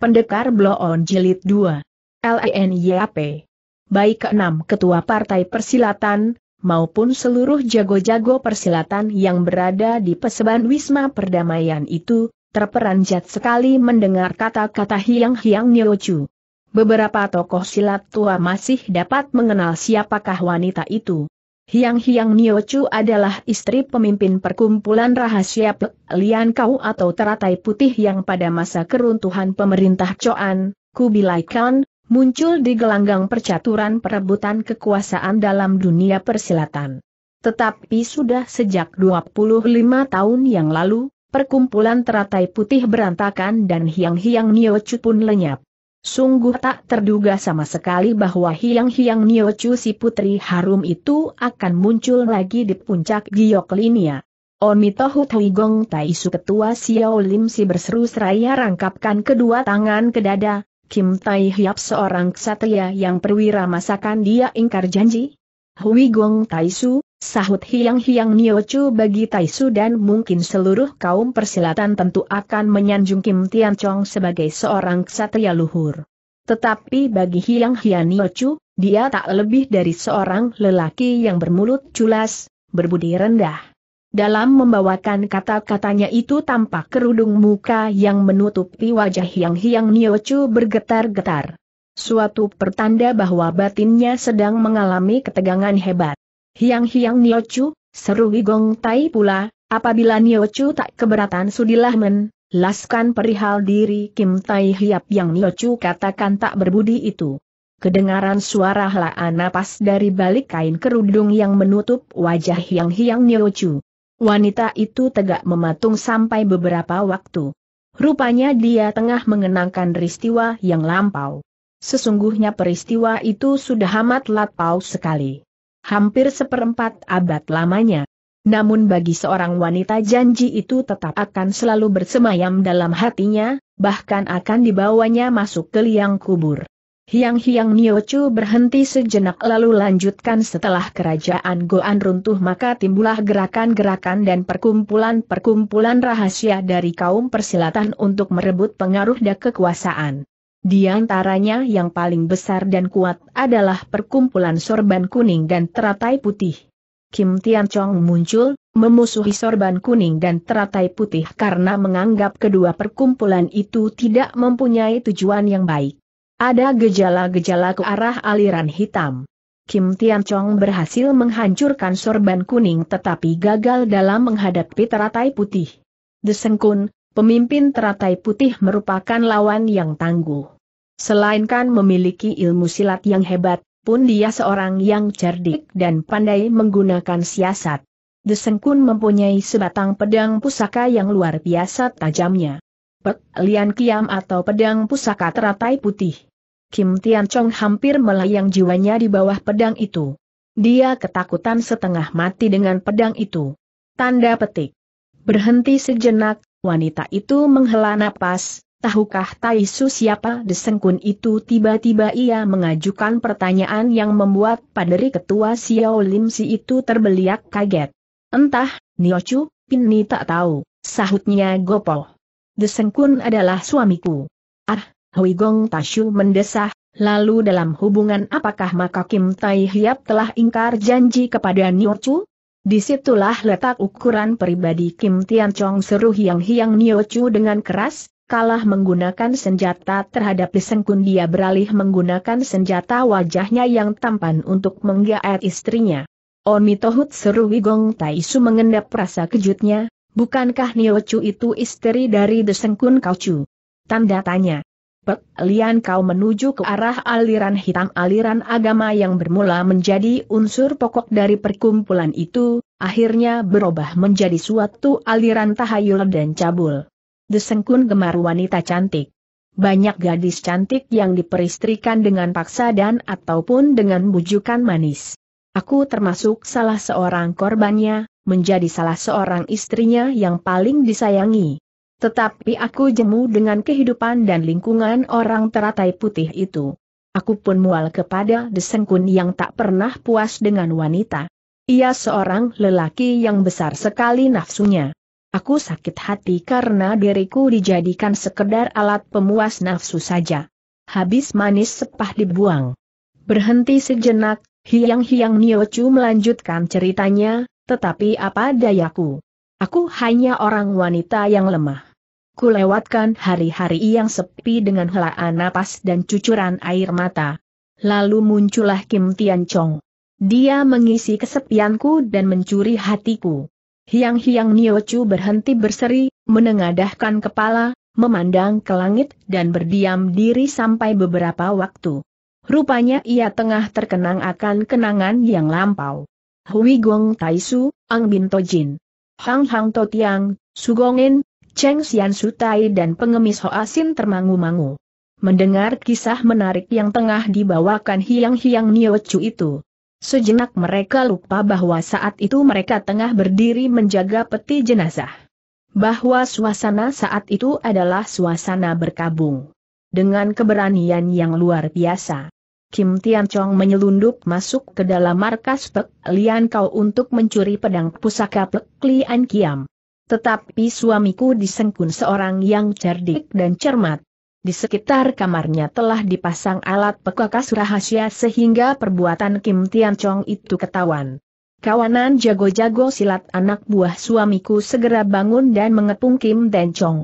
Pendekar Bloon On Jilid 2. LNYP. E Baik enam ketua partai persilatan, maupun seluruh jago-jago persilatan yang berada di peseban Wisma Perdamaian itu, terperanjat sekali mendengar kata-kata hiang-hiang Nyochu. Beberapa tokoh silat tua masih dapat mengenal siapakah wanita itu. Hiang-hiang Niochu adalah istri pemimpin perkumpulan rahasia Pek Lian Kau atau teratai putih yang pada masa keruntuhan pemerintah Choan, Kubilai Khan, muncul di gelanggang percaturan perebutan kekuasaan dalam dunia persilatan. Tetapi sudah sejak 25 tahun yang lalu, perkumpulan teratai putih berantakan dan hiang-hiang Niochu pun lenyap. Sungguh tak terduga sama sekali bahwa hiang-hiang Niochu si putri harum itu akan muncul lagi di puncak Gioklinia. Omitohu Tuigong Taisu ketua Xiao Lim si berseru seraya rangkapkan kedua tangan ke dada, Kim Tai Hiap seorang ksatria yang perwira masakan dia ingkar janji. Hui Gong Taisu, Sahut hiang-hiang Niochu bagi Taisu dan mungkin seluruh kaum persilatan tentu akan menyanjung Kim Tian Chong sebagai seorang ksatria luhur. Tetapi bagi hiang-hiang Niochu, dia tak lebih dari seorang lelaki yang bermulut culas, berbudi rendah. Dalam membawakan kata-katanya itu tampak kerudung muka yang menutupi wajah Hiang Hiang Niochu bergetar-getar. Suatu pertanda bahwa batinnya sedang mengalami ketegangan hebat. Hiang-hiang Niochu, seru Wigong Tai pula, apabila Niochu tak keberatan sudilah men, laskan perihal diri Kim Tai Hiap yang Niochu katakan tak berbudi itu. Kedengaran suara helaan napas dari balik kain kerudung yang menutup wajah hiang-hiang Niochu. Wanita itu tegak mematung sampai beberapa waktu. Rupanya dia tengah mengenangkan peristiwa yang lampau. Sesungguhnya peristiwa itu sudah amat lapau sekali hampir seperempat abad lamanya. Namun bagi seorang wanita janji itu tetap akan selalu bersemayam dalam hatinya, bahkan akan dibawanya masuk ke liang kubur. Hiang-hiang Niochu berhenti sejenak lalu lanjutkan setelah kerajaan Goan runtuh maka timbullah gerakan-gerakan dan perkumpulan-perkumpulan rahasia dari kaum persilatan untuk merebut pengaruh dan kekuasaan. Di antaranya yang paling besar dan kuat adalah perkumpulan sorban kuning dan teratai putih. Kim Tian Chong muncul, memusuhi sorban kuning dan teratai putih karena menganggap kedua perkumpulan itu tidak mempunyai tujuan yang baik. Ada gejala-gejala ke arah aliran hitam. Kim Tian Chong berhasil menghancurkan sorban kuning tetapi gagal dalam menghadapi teratai putih. Desengkun, pemimpin teratai putih merupakan lawan yang tangguh. Selainkan memiliki ilmu silat yang hebat, pun dia seorang yang cerdik dan pandai menggunakan siasat. Desengkun mempunyai sebatang pedang pusaka yang luar biasa tajamnya. Pek Lian Kiam atau pedang pusaka teratai putih. Kim Tian Chong hampir melayang jiwanya di bawah pedang itu. Dia ketakutan setengah mati dengan pedang itu. Tanda petik. Berhenti sejenak, Wanita itu menghela napas, tahukah Taisu siapa desengkun itu tiba-tiba ia mengajukan pertanyaan yang membuat paderi ketua Xiao Lim Si itu terbeliak kaget. Entah, Niochu, Pinni tak tahu, sahutnya Gopo. Desengkun adalah suamiku. Ah, Hui Gong Tashu mendesah, lalu dalam hubungan apakah maka Kim Tai Hiap telah ingkar janji kepada Niochu? Disitulah letak ukuran pribadi Kim Tian Chong seru hiang-hiang Nio Chu dengan keras, kalah menggunakan senjata terhadap Lisengkun dia beralih menggunakan senjata wajahnya yang tampan untuk menggaet istrinya. Oni Tohut seru Wigong Taisu mengendap rasa kejutnya, bukankah Nio Chu itu istri dari Desengkun Kau Chu? Tanda tanya lian kau menuju ke arah aliran hitam aliran agama yang bermula menjadi unsur pokok dari perkumpulan itu, akhirnya berubah menjadi suatu aliran tahayul dan cabul. Desengkun gemar wanita cantik. Banyak gadis cantik yang diperistrikan dengan paksa dan ataupun dengan bujukan manis. Aku termasuk salah seorang korbannya, menjadi salah seorang istrinya yang paling disayangi. Tetapi aku jemu dengan kehidupan dan lingkungan orang teratai putih itu. Aku pun mual kepada desengkun yang tak pernah puas dengan wanita. Ia seorang lelaki yang besar sekali nafsunya. Aku sakit hati karena diriku dijadikan sekedar alat pemuas nafsu saja. Habis manis sepah dibuang. Berhenti sejenak, hiang-hiang Niochu melanjutkan ceritanya, tetapi apa dayaku? Aku hanya orang wanita yang lemah. Kulewatkan hari-hari yang sepi dengan helaan napas dan cucuran air mata. Lalu muncullah Kim Tian Chong. Dia mengisi kesepianku dan mencuri hatiku. Hiang-hiang Niochu berhenti berseri, menengadahkan kepala, memandang ke langit dan berdiam diri sampai beberapa waktu. Rupanya ia tengah terkenang akan kenangan yang lampau. Hui Gong Taisu, Ang Bin Jin. Hang Hang Totiang, Sugongin, Cheng Xian Sutai dan pengemis Asin termangu-mangu. Mendengar kisah menarik yang tengah dibawakan hiang-hiang Chu itu. Sejenak mereka lupa bahwa saat itu mereka tengah berdiri menjaga peti jenazah. Bahwa suasana saat itu adalah suasana berkabung. Dengan keberanian yang luar biasa. Kim Tian Chong menyelundup masuk ke dalam markas Pek Lian Kau untuk mencuri pedang pusaka Pek Lian Kiam. Tetapi suamiku disengkun seorang yang cerdik dan cermat. Di sekitar kamarnya telah dipasang alat pekakas rahasia sehingga perbuatan Kim Tian Chong itu ketahuan. Kawanan jago-jago silat anak buah suamiku segera bangun dan mengepung Kim Tian Chong.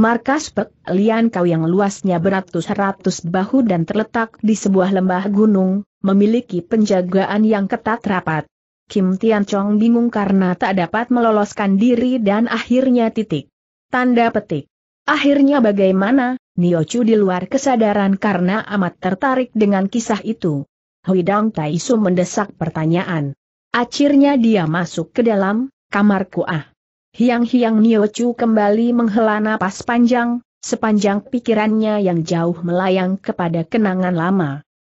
Markas Pek Lian Kau yang luasnya beratus-ratus bahu dan terletak di sebuah lembah gunung, memiliki penjagaan yang ketat rapat. Kim Tian Chong bingung karena tak dapat meloloskan diri dan akhirnya titik. Tanda petik. Akhirnya bagaimana, Niochu di luar kesadaran karena amat tertarik dengan kisah itu. Huidang Su mendesak pertanyaan. Akhirnya dia masuk ke dalam, kamar kuah. Hiang-hiang Niochu kembali menghela napas panjang, sepanjang pikirannya yang jauh melayang kepada kenangan lama.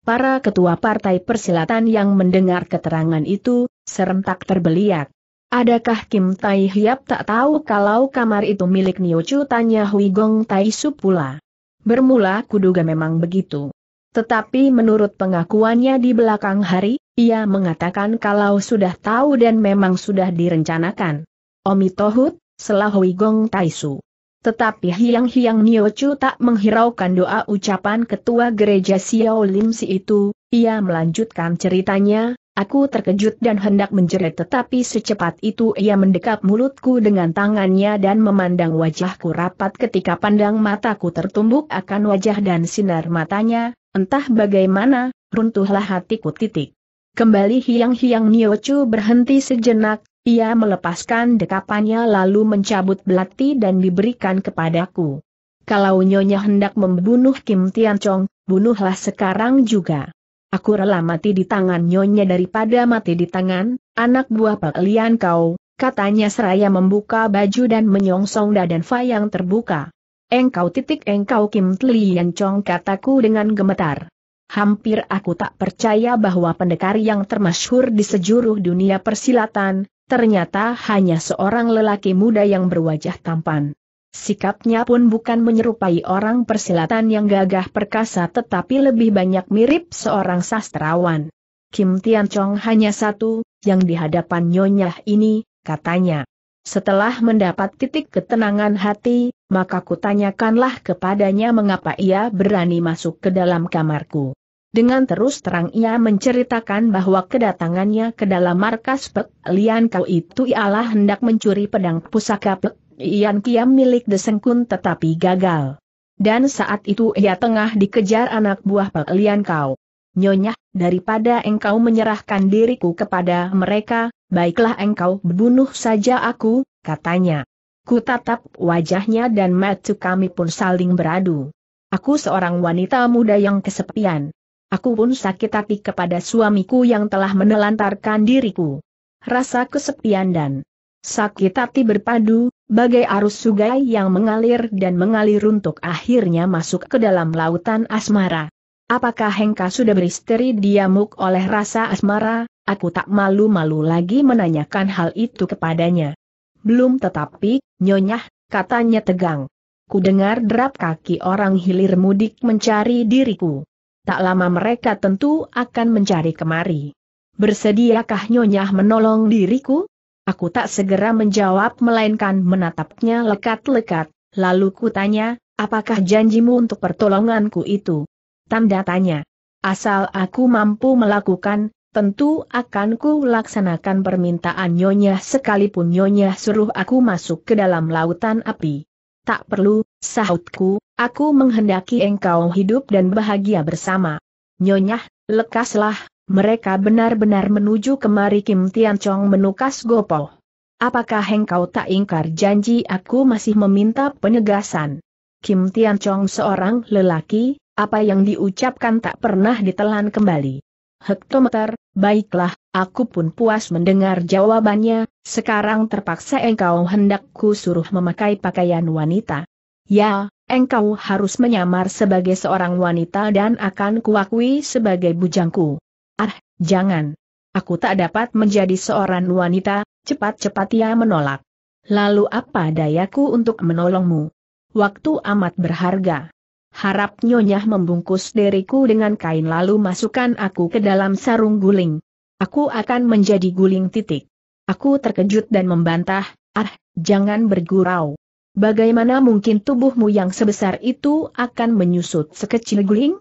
Para ketua partai persilatan yang mendengar keterangan itu, serentak terbeliak. Adakah Kim Tai Hiap tak tahu kalau kamar itu milik Chu Tanya Hui Gong Tai Su pula. Bermula kuduga memang begitu. Tetapi menurut pengakuannya di belakang hari, ia mengatakan kalau sudah tahu dan memang sudah direncanakan. Omi Tohut, selah Hui Gong Tai Su. Tetapi hiang-hiang Chu tak menghiraukan doa ucapan ketua gereja Xiao Lim si itu, ia melanjutkan ceritanya, Aku terkejut dan hendak menjerit tetapi secepat itu ia mendekap mulutku dengan tangannya dan memandang wajahku rapat ketika pandang mataku tertumbuk akan wajah dan sinar matanya, entah bagaimana, runtuhlah hatiku titik. Kembali hiang-hiang Niochu berhenti sejenak, ia melepaskan dekapannya lalu mencabut belati dan diberikan kepadaku. Kalau Nyonya hendak membunuh Kim Tian Chong, bunuhlah sekarang juga. Aku rela mati di tangan nyonya daripada mati di tangan, anak buah Pak kau, katanya seraya membuka baju dan menyongsong dadan Fayang terbuka. Engkau titik engkau Kim Tli Yang Chong kataku dengan gemetar. Hampir aku tak percaya bahwa pendekar yang termasyhur di sejuruh dunia persilatan, ternyata hanya seorang lelaki muda yang berwajah tampan. Sikapnya pun bukan menyerupai orang persilatan yang gagah perkasa tetapi lebih banyak mirip seorang sastrawan. Kim Tian Chong hanya satu, yang di hadapan Nyonya ini, katanya. Setelah mendapat titik ketenangan hati, maka kutanyakanlah kepadanya mengapa ia berani masuk ke dalam kamarku. Dengan terus terang ia menceritakan bahwa kedatangannya ke dalam markas Pek Lian Kau itu ialah hendak mencuri pedang pusaka Pek Ian Kiam milik Desengkun tetapi gagal. Dan saat itu ia tengah dikejar anak buah pelian kau. Nyonya, daripada engkau menyerahkan diriku kepada mereka, baiklah engkau bunuh saja aku, katanya. Ku tatap wajahnya dan mata kami pun saling beradu. Aku seorang wanita muda yang kesepian. Aku pun sakit hati kepada suamiku yang telah menelantarkan diriku. Rasa kesepian dan sakit hati berpadu, Bagai arus sungai yang mengalir dan mengalir untuk akhirnya masuk ke dalam lautan asmara. Apakah Hengka sudah beristeri diamuk oleh rasa asmara? Aku tak malu-malu lagi menanyakan hal itu kepadanya. Belum tetapi, nyonyah, katanya tegang. Ku dengar derap kaki orang hilir mudik mencari diriku. Tak lama mereka tentu akan mencari kemari. Bersediakah Nyonyah menolong diriku? Aku tak segera menjawab melainkan menatapnya lekat-lekat, lalu kutanya, apakah janjimu untuk pertolonganku itu? Tanda tanya. Asal aku mampu melakukan, tentu akan ku laksanakan permintaan Nyonya sekalipun Nyonya suruh aku masuk ke dalam lautan api. Tak perlu, sahutku, aku menghendaki engkau hidup dan bahagia bersama. Nyonya, lekaslah, mereka benar-benar menuju kemari Kim Tian Chong menukas Gopo. Apakah engkau tak ingkar janji aku masih meminta penegasan? Kim Tian Chong seorang lelaki, apa yang diucapkan tak pernah ditelan kembali. Hektometer, baiklah, aku pun puas mendengar jawabannya, sekarang terpaksa engkau hendakku suruh memakai pakaian wanita. Ya, engkau harus menyamar sebagai seorang wanita dan akan kuakui sebagai bujangku. Ah, jangan. Aku tak dapat menjadi seorang wanita, cepat-cepat ia menolak. Lalu apa dayaku untuk menolongmu? Waktu amat berharga. Harap Nyonyah membungkus diriku dengan kain lalu masukkan aku ke dalam sarung guling. Aku akan menjadi guling titik. Aku terkejut dan membantah, ah, jangan bergurau. Bagaimana mungkin tubuhmu yang sebesar itu akan menyusut sekecil guling?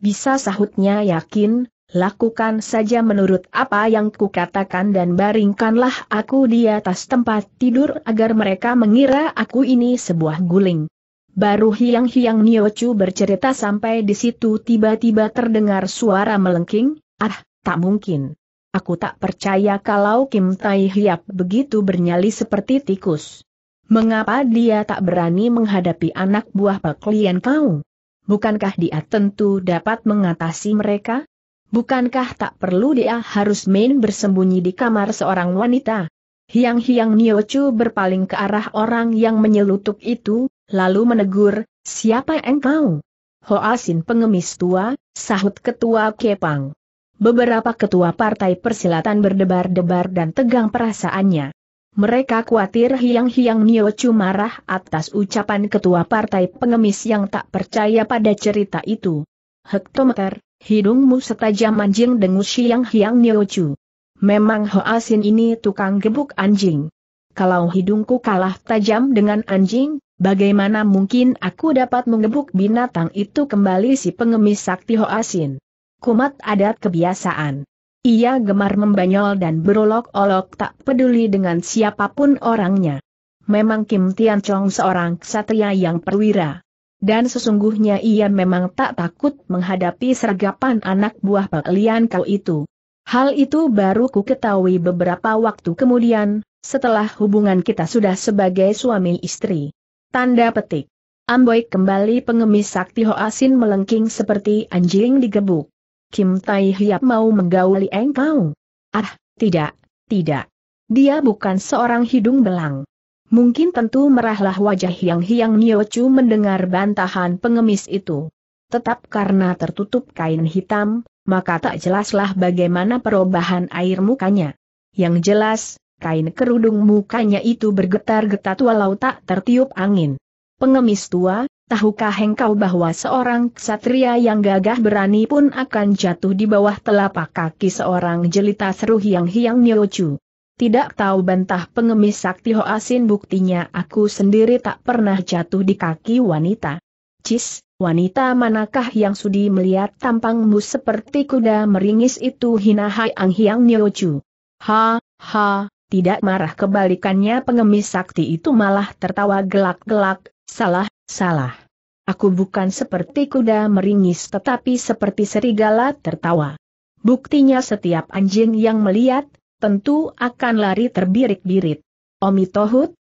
Bisa sahutnya yakin, Lakukan saja menurut apa yang kukatakan dan baringkanlah aku di atas tempat tidur agar mereka mengira aku ini sebuah guling. Baru hiang-hiang Niochu bercerita sampai di situ tiba-tiba terdengar suara melengking, ah, tak mungkin. Aku tak percaya kalau Kim Tai Hiap begitu bernyali seperti tikus. Mengapa dia tak berani menghadapi anak buah pak kau? Bukankah dia tentu dapat mengatasi mereka? Bukankah tak perlu dia harus main bersembunyi di kamar seorang wanita? Hiang-hiang Niochu berpaling ke arah orang yang menyelutup itu, lalu menegur, siapa engkau? Hoasin pengemis tua, sahut ketua Kepang. Beberapa ketua partai persilatan berdebar-debar dan tegang perasaannya. Mereka khawatir hiang-hiang Niochu marah atas ucapan ketua partai pengemis yang tak percaya pada cerita itu. Hektometer, Hidungmu setajam anjing dengus siang hiang Chu. Memang Hoasin ini tukang gebuk anjing. Kalau hidungku kalah tajam dengan anjing, bagaimana mungkin aku dapat mengebuk binatang itu kembali si pengemis sakti Hoasin. Kumat adat kebiasaan. Ia gemar membanyol dan berolok-olok tak peduli dengan siapapun orangnya. Memang Kim Tian Chong seorang ksatria yang perwira. Dan sesungguhnya ia memang tak takut menghadapi sergapan anak buah pelian Kau itu. Hal itu baru ku ketahui beberapa waktu kemudian, setelah hubungan kita sudah sebagai suami istri. Tanda petik. Amboi kembali pengemis sakti asin melengking seperti anjing digebuk. Kim Tai Hiap mau menggauli engkau. Ah, tidak, tidak. Dia bukan seorang hidung belang. Mungkin tentu merahlah wajah hiang-hiang Niochu mendengar bantahan pengemis itu. Tetap karena tertutup kain hitam, maka tak jelaslah bagaimana perubahan air mukanya. Yang jelas, kain kerudung mukanya itu bergetar getar walau tak tertiup angin. Pengemis tua, tahukah engkau bahwa seorang ksatria yang gagah berani pun akan jatuh di bawah telapak kaki seorang jelita seru hiang-hiang Niochu? Tidak tahu bantah pengemis sakti ho asin buktinya aku sendiri tak pernah jatuh di kaki wanita. Cis, wanita manakah yang sudi melihat tampangmu seperti kuda meringis itu hina hai ang hiang nyoju. Ha, ha, tidak marah kebalikannya pengemis sakti itu malah tertawa gelak-gelak, salah, salah. Aku bukan seperti kuda meringis tetapi seperti serigala tertawa. Buktinya setiap anjing yang melihat, tentu akan lari terbirik-birit. Omi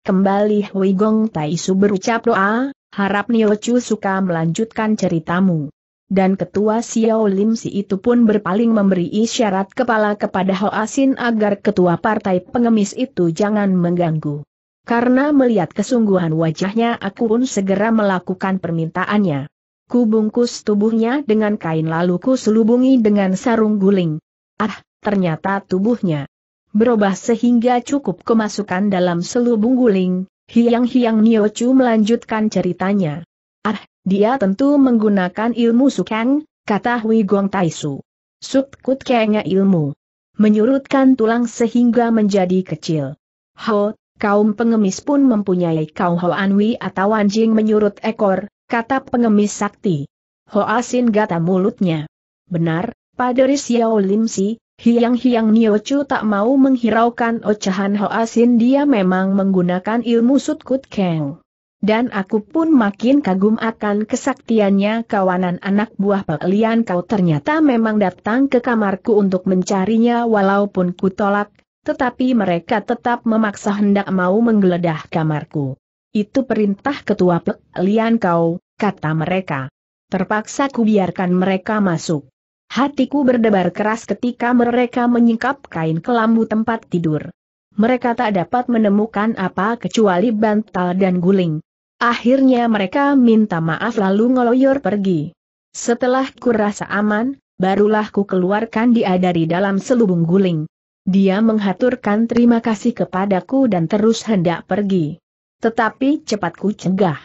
kembali Hui Gong Tai Su berucap doa, harap Nio Chu suka melanjutkan ceritamu. Dan ketua Xiao Lim Si itu pun berpaling memberi isyarat kepala kepada Ho Asin agar ketua partai pengemis itu jangan mengganggu. Karena melihat kesungguhan wajahnya aku pun segera melakukan permintaannya. Ku bungkus tubuhnya dengan kain lalu ku selubungi dengan sarung guling. Ah, ternyata tubuhnya berubah sehingga cukup kemasukan dalam selubung guling, Hiang-hiang Niochu melanjutkan ceritanya. Ah, dia tentu menggunakan ilmu sukeng, kata Hui Gong Taisu. Sut kut kayaknya ilmu. Menyurutkan tulang sehingga menjadi kecil. Ho, kaum pengemis pun mempunyai kau Hoanwi atau anjing menyurut ekor, kata pengemis sakti. Ho asin gata mulutnya. Benar, Padre Xiao Lim Si, Hiang-hiang Niochu tak mau menghiraukan ocehan Hoasin dia memang menggunakan ilmu Sutkut Keng. Dan aku pun makin kagum akan kesaktiannya kawanan anak buah Pak kau ternyata memang datang ke kamarku untuk mencarinya walaupun ku tolak, tetapi mereka tetap memaksa hendak mau menggeledah kamarku. Itu perintah ketua Pak kau, kata mereka. Terpaksa ku biarkan mereka masuk. Hatiku berdebar keras ketika mereka menyingkap kain kelambu tempat tidur. Mereka tak dapat menemukan apa kecuali bantal dan guling. Akhirnya mereka minta maaf lalu ngeloyor pergi. Setelah ku rasa aman, barulah ku keluarkan dia dari dalam selubung guling. Dia menghaturkan terima kasih kepadaku dan terus hendak pergi. Tetapi cepat ku cegah.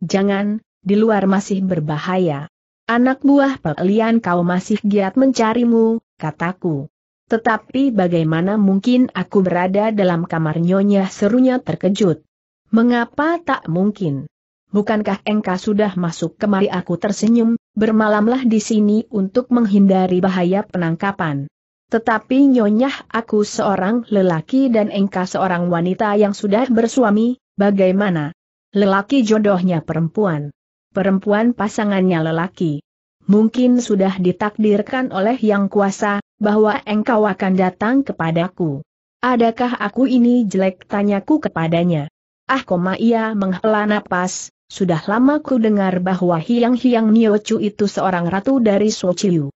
Jangan, di luar masih berbahaya. Anak buah pelian kau masih giat mencarimu, kataku. Tetapi bagaimana mungkin aku berada dalam kamar nyonya serunya terkejut. Mengapa tak mungkin? Bukankah engkau sudah masuk kemari aku tersenyum, bermalamlah di sini untuk menghindari bahaya penangkapan. Tetapi nyonyah aku seorang lelaki dan engkau seorang wanita yang sudah bersuami, bagaimana? Lelaki jodohnya perempuan perempuan pasangannya lelaki. Mungkin sudah ditakdirkan oleh yang kuasa, bahwa engkau akan datang kepadaku. Adakah aku ini jelek tanyaku kepadanya. Ah koma ia menghela napas, sudah lama ku dengar bahwa Hiang-Hiang Niochu itu seorang ratu dari Sochiu.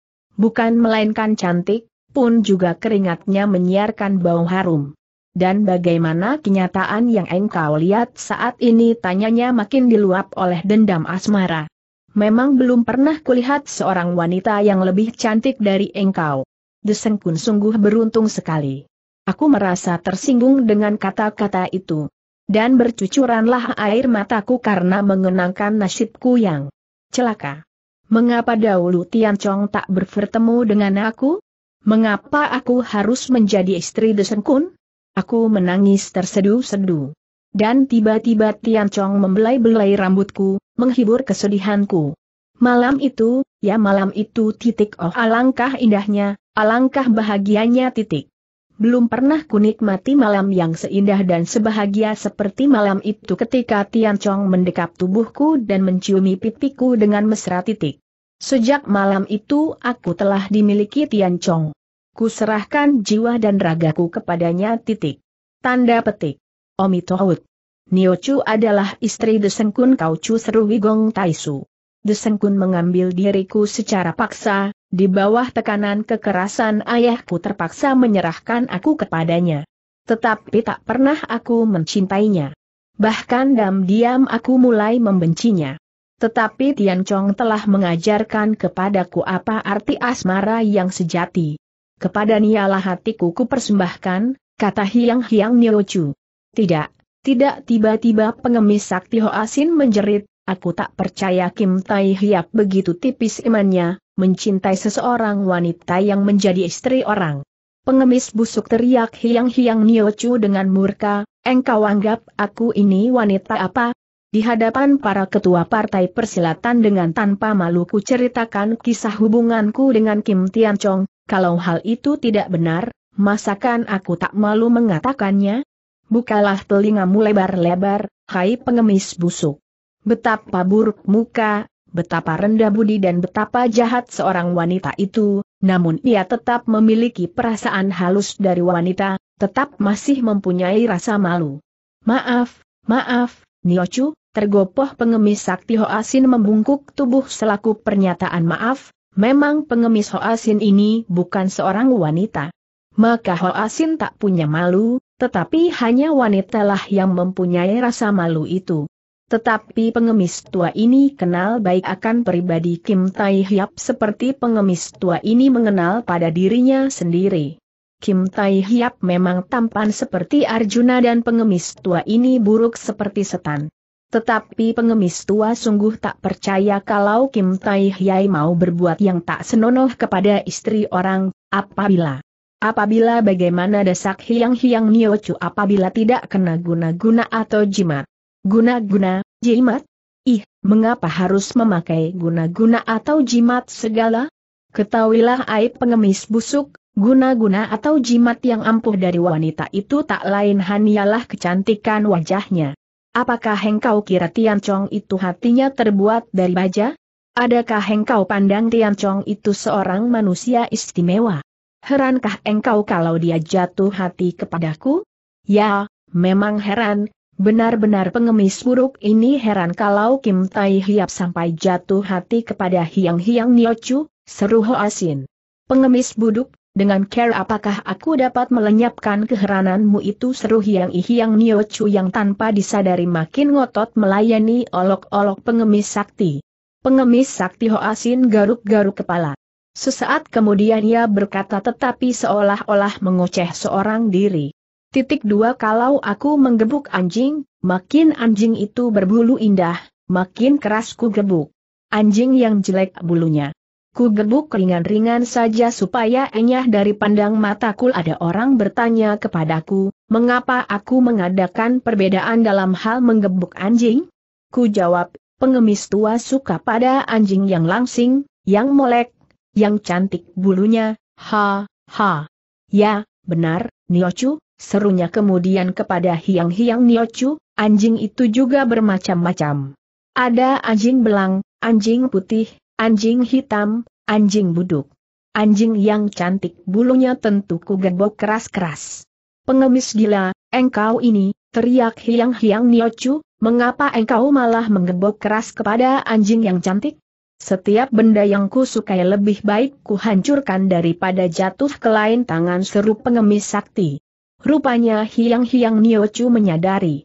Bukan melainkan cantik, pun juga keringatnya menyiarkan bau harum. Dan bagaimana kenyataan yang engkau lihat saat ini tanyanya makin diluap oleh dendam asmara. Memang belum pernah kulihat seorang wanita yang lebih cantik dari engkau. Desengkun sungguh beruntung sekali. Aku merasa tersinggung dengan kata-kata itu. Dan bercucuranlah air mataku karena mengenangkan nasibku yang celaka. Mengapa dahulu Tian Chong tak bertemu dengan aku? Mengapa aku harus menjadi istri Desengkun? Aku menangis terseduh-seduh. Dan tiba-tiba Tian Chong membelai-belai rambutku, menghibur kesedihanku. Malam itu, ya malam itu titik oh alangkah indahnya, alangkah bahagianya titik. Belum pernah kunikmati malam yang seindah dan sebahagia seperti malam itu ketika Tian Chong mendekap tubuhku dan menciumi pipiku dengan mesra titik. Sejak malam itu aku telah dimiliki Tian Chong. Ku serahkan jiwa dan ragaku kepadanya titik. Tanda petik. Omitohut. Niochu adalah istri Desengkun Kaucu seru Wigong Taisu. Desengkun mengambil diriku secara paksa, di bawah tekanan kekerasan ayahku terpaksa menyerahkan aku kepadanya. Tetapi tak pernah aku mencintainya. Bahkan diam-diam aku mulai membencinya. Tetapi Tian Chong telah mengajarkan kepadaku apa arti asmara yang sejati. Kepada nialah hatiku ku persembahkan, kata Hiang Hiang Niochu. Tidak, tidak tiba-tiba pengemis sakti Hoasin menjerit, aku tak percaya Kim Tai Hiap begitu tipis imannya, mencintai seseorang wanita yang menjadi istri orang. Pengemis busuk teriak Hiang Hiang Niochu dengan murka, engkau anggap aku ini wanita apa? Di hadapan para ketua partai persilatan dengan tanpa malu ku ceritakan kisah hubunganku dengan Kim Tian Chong, kalau hal itu tidak benar, masakan aku tak malu mengatakannya? Bukalah telingamu lebar-lebar, hai pengemis busuk. Betapa buruk muka, betapa rendah budi dan betapa jahat seorang wanita itu, namun ia tetap memiliki perasaan halus dari wanita, tetap masih mempunyai rasa malu. Maaf, maaf, Niochu, tergopoh pengemis sakti Hoasin membungkuk tubuh selaku pernyataan maaf, Memang pengemis Hoasin ini bukan seorang wanita. Maka Hoasin tak punya malu, tetapi hanya wanitalah yang mempunyai rasa malu itu. Tetapi pengemis tua ini kenal baik akan pribadi Kim Tai Hiap seperti pengemis tua ini mengenal pada dirinya sendiri. Kim Tai Hiap memang tampan seperti Arjuna dan pengemis tua ini buruk seperti setan. Tetapi pengemis tua sungguh tak percaya kalau Kim Tai Hyai mau berbuat yang tak senonoh kepada istri orang, apabila Apabila bagaimana desak hiang-hiang niocu apabila tidak kena guna-guna atau jimat. Guna-guna, jimat? Ih, mengapa harus memakai guna-guna atau jimat segala? Ketahuilah aib pengemis busuk, guna-guna atau jimat yang ampuh dari wanita itu tak lain hanyalah kecantikan wajahnya. Apakah engkau kira Tian Chong itu hatinya terbuat dari baja? Adakah engkau pandang Tian Chong itu seorang manusia istimewa? Herankah engkau kalau dia jatuh hati kepadaku? Ya, memang heran, benar-benar pengemis buruk ini heran kalau Kim Tai Hiap sampai jatuh hati kepada Hiang Hiang Niochu, seru Ho Asin. Pengemis buduk, dengan care apakah aku dapat melenyapkan keherananmu itu seru Hiang Ihyang Nio Chu yang tanpa disadari makin ngotot melayani olok-olok pengemis sakti. Pengemis sakti Hoasin garuk-garuk kepala. Sesaat kemudian ia berkata tetapi seolah-olah mengoceh seorang diri. Titik dua kalau aku menggebuk anjing, makin anjing itu berbulu indah, makin keras ku gebuk. Anjing yang jelek bulunya Ku gebuk ringan-ringan saja supaya enyah dari pandang mataku ada orang bertanya kepadaku, mengapa aku mengadakan perbedaan dalam hal menggebuk anjing? Ku jawab, pengemis tua suka pada anjing yang langsing, yang molek, yang cantik bulunya, ha, ha. Ya, benar, Niochu, serunya kemudian kepada hiang-hiang Niochu, anjing itu juga bermacam-macam. Ada anjing belang, anjing putih, Anjing hitam, anjing buduk. Anjing yang cantik bulunya tentu gebok keras-keras. Pengemis gila, engkau ini, teriak hiang-hiang niocu, mengapa engkau malah menggebok keras kepada anjing yang cantik? Setiap benda yang kusukai lebih baik kuhancurkan daripada jatuh ke lain tangan seru pengemis sakti. Rupanya hiang-hiang niocu menyadari.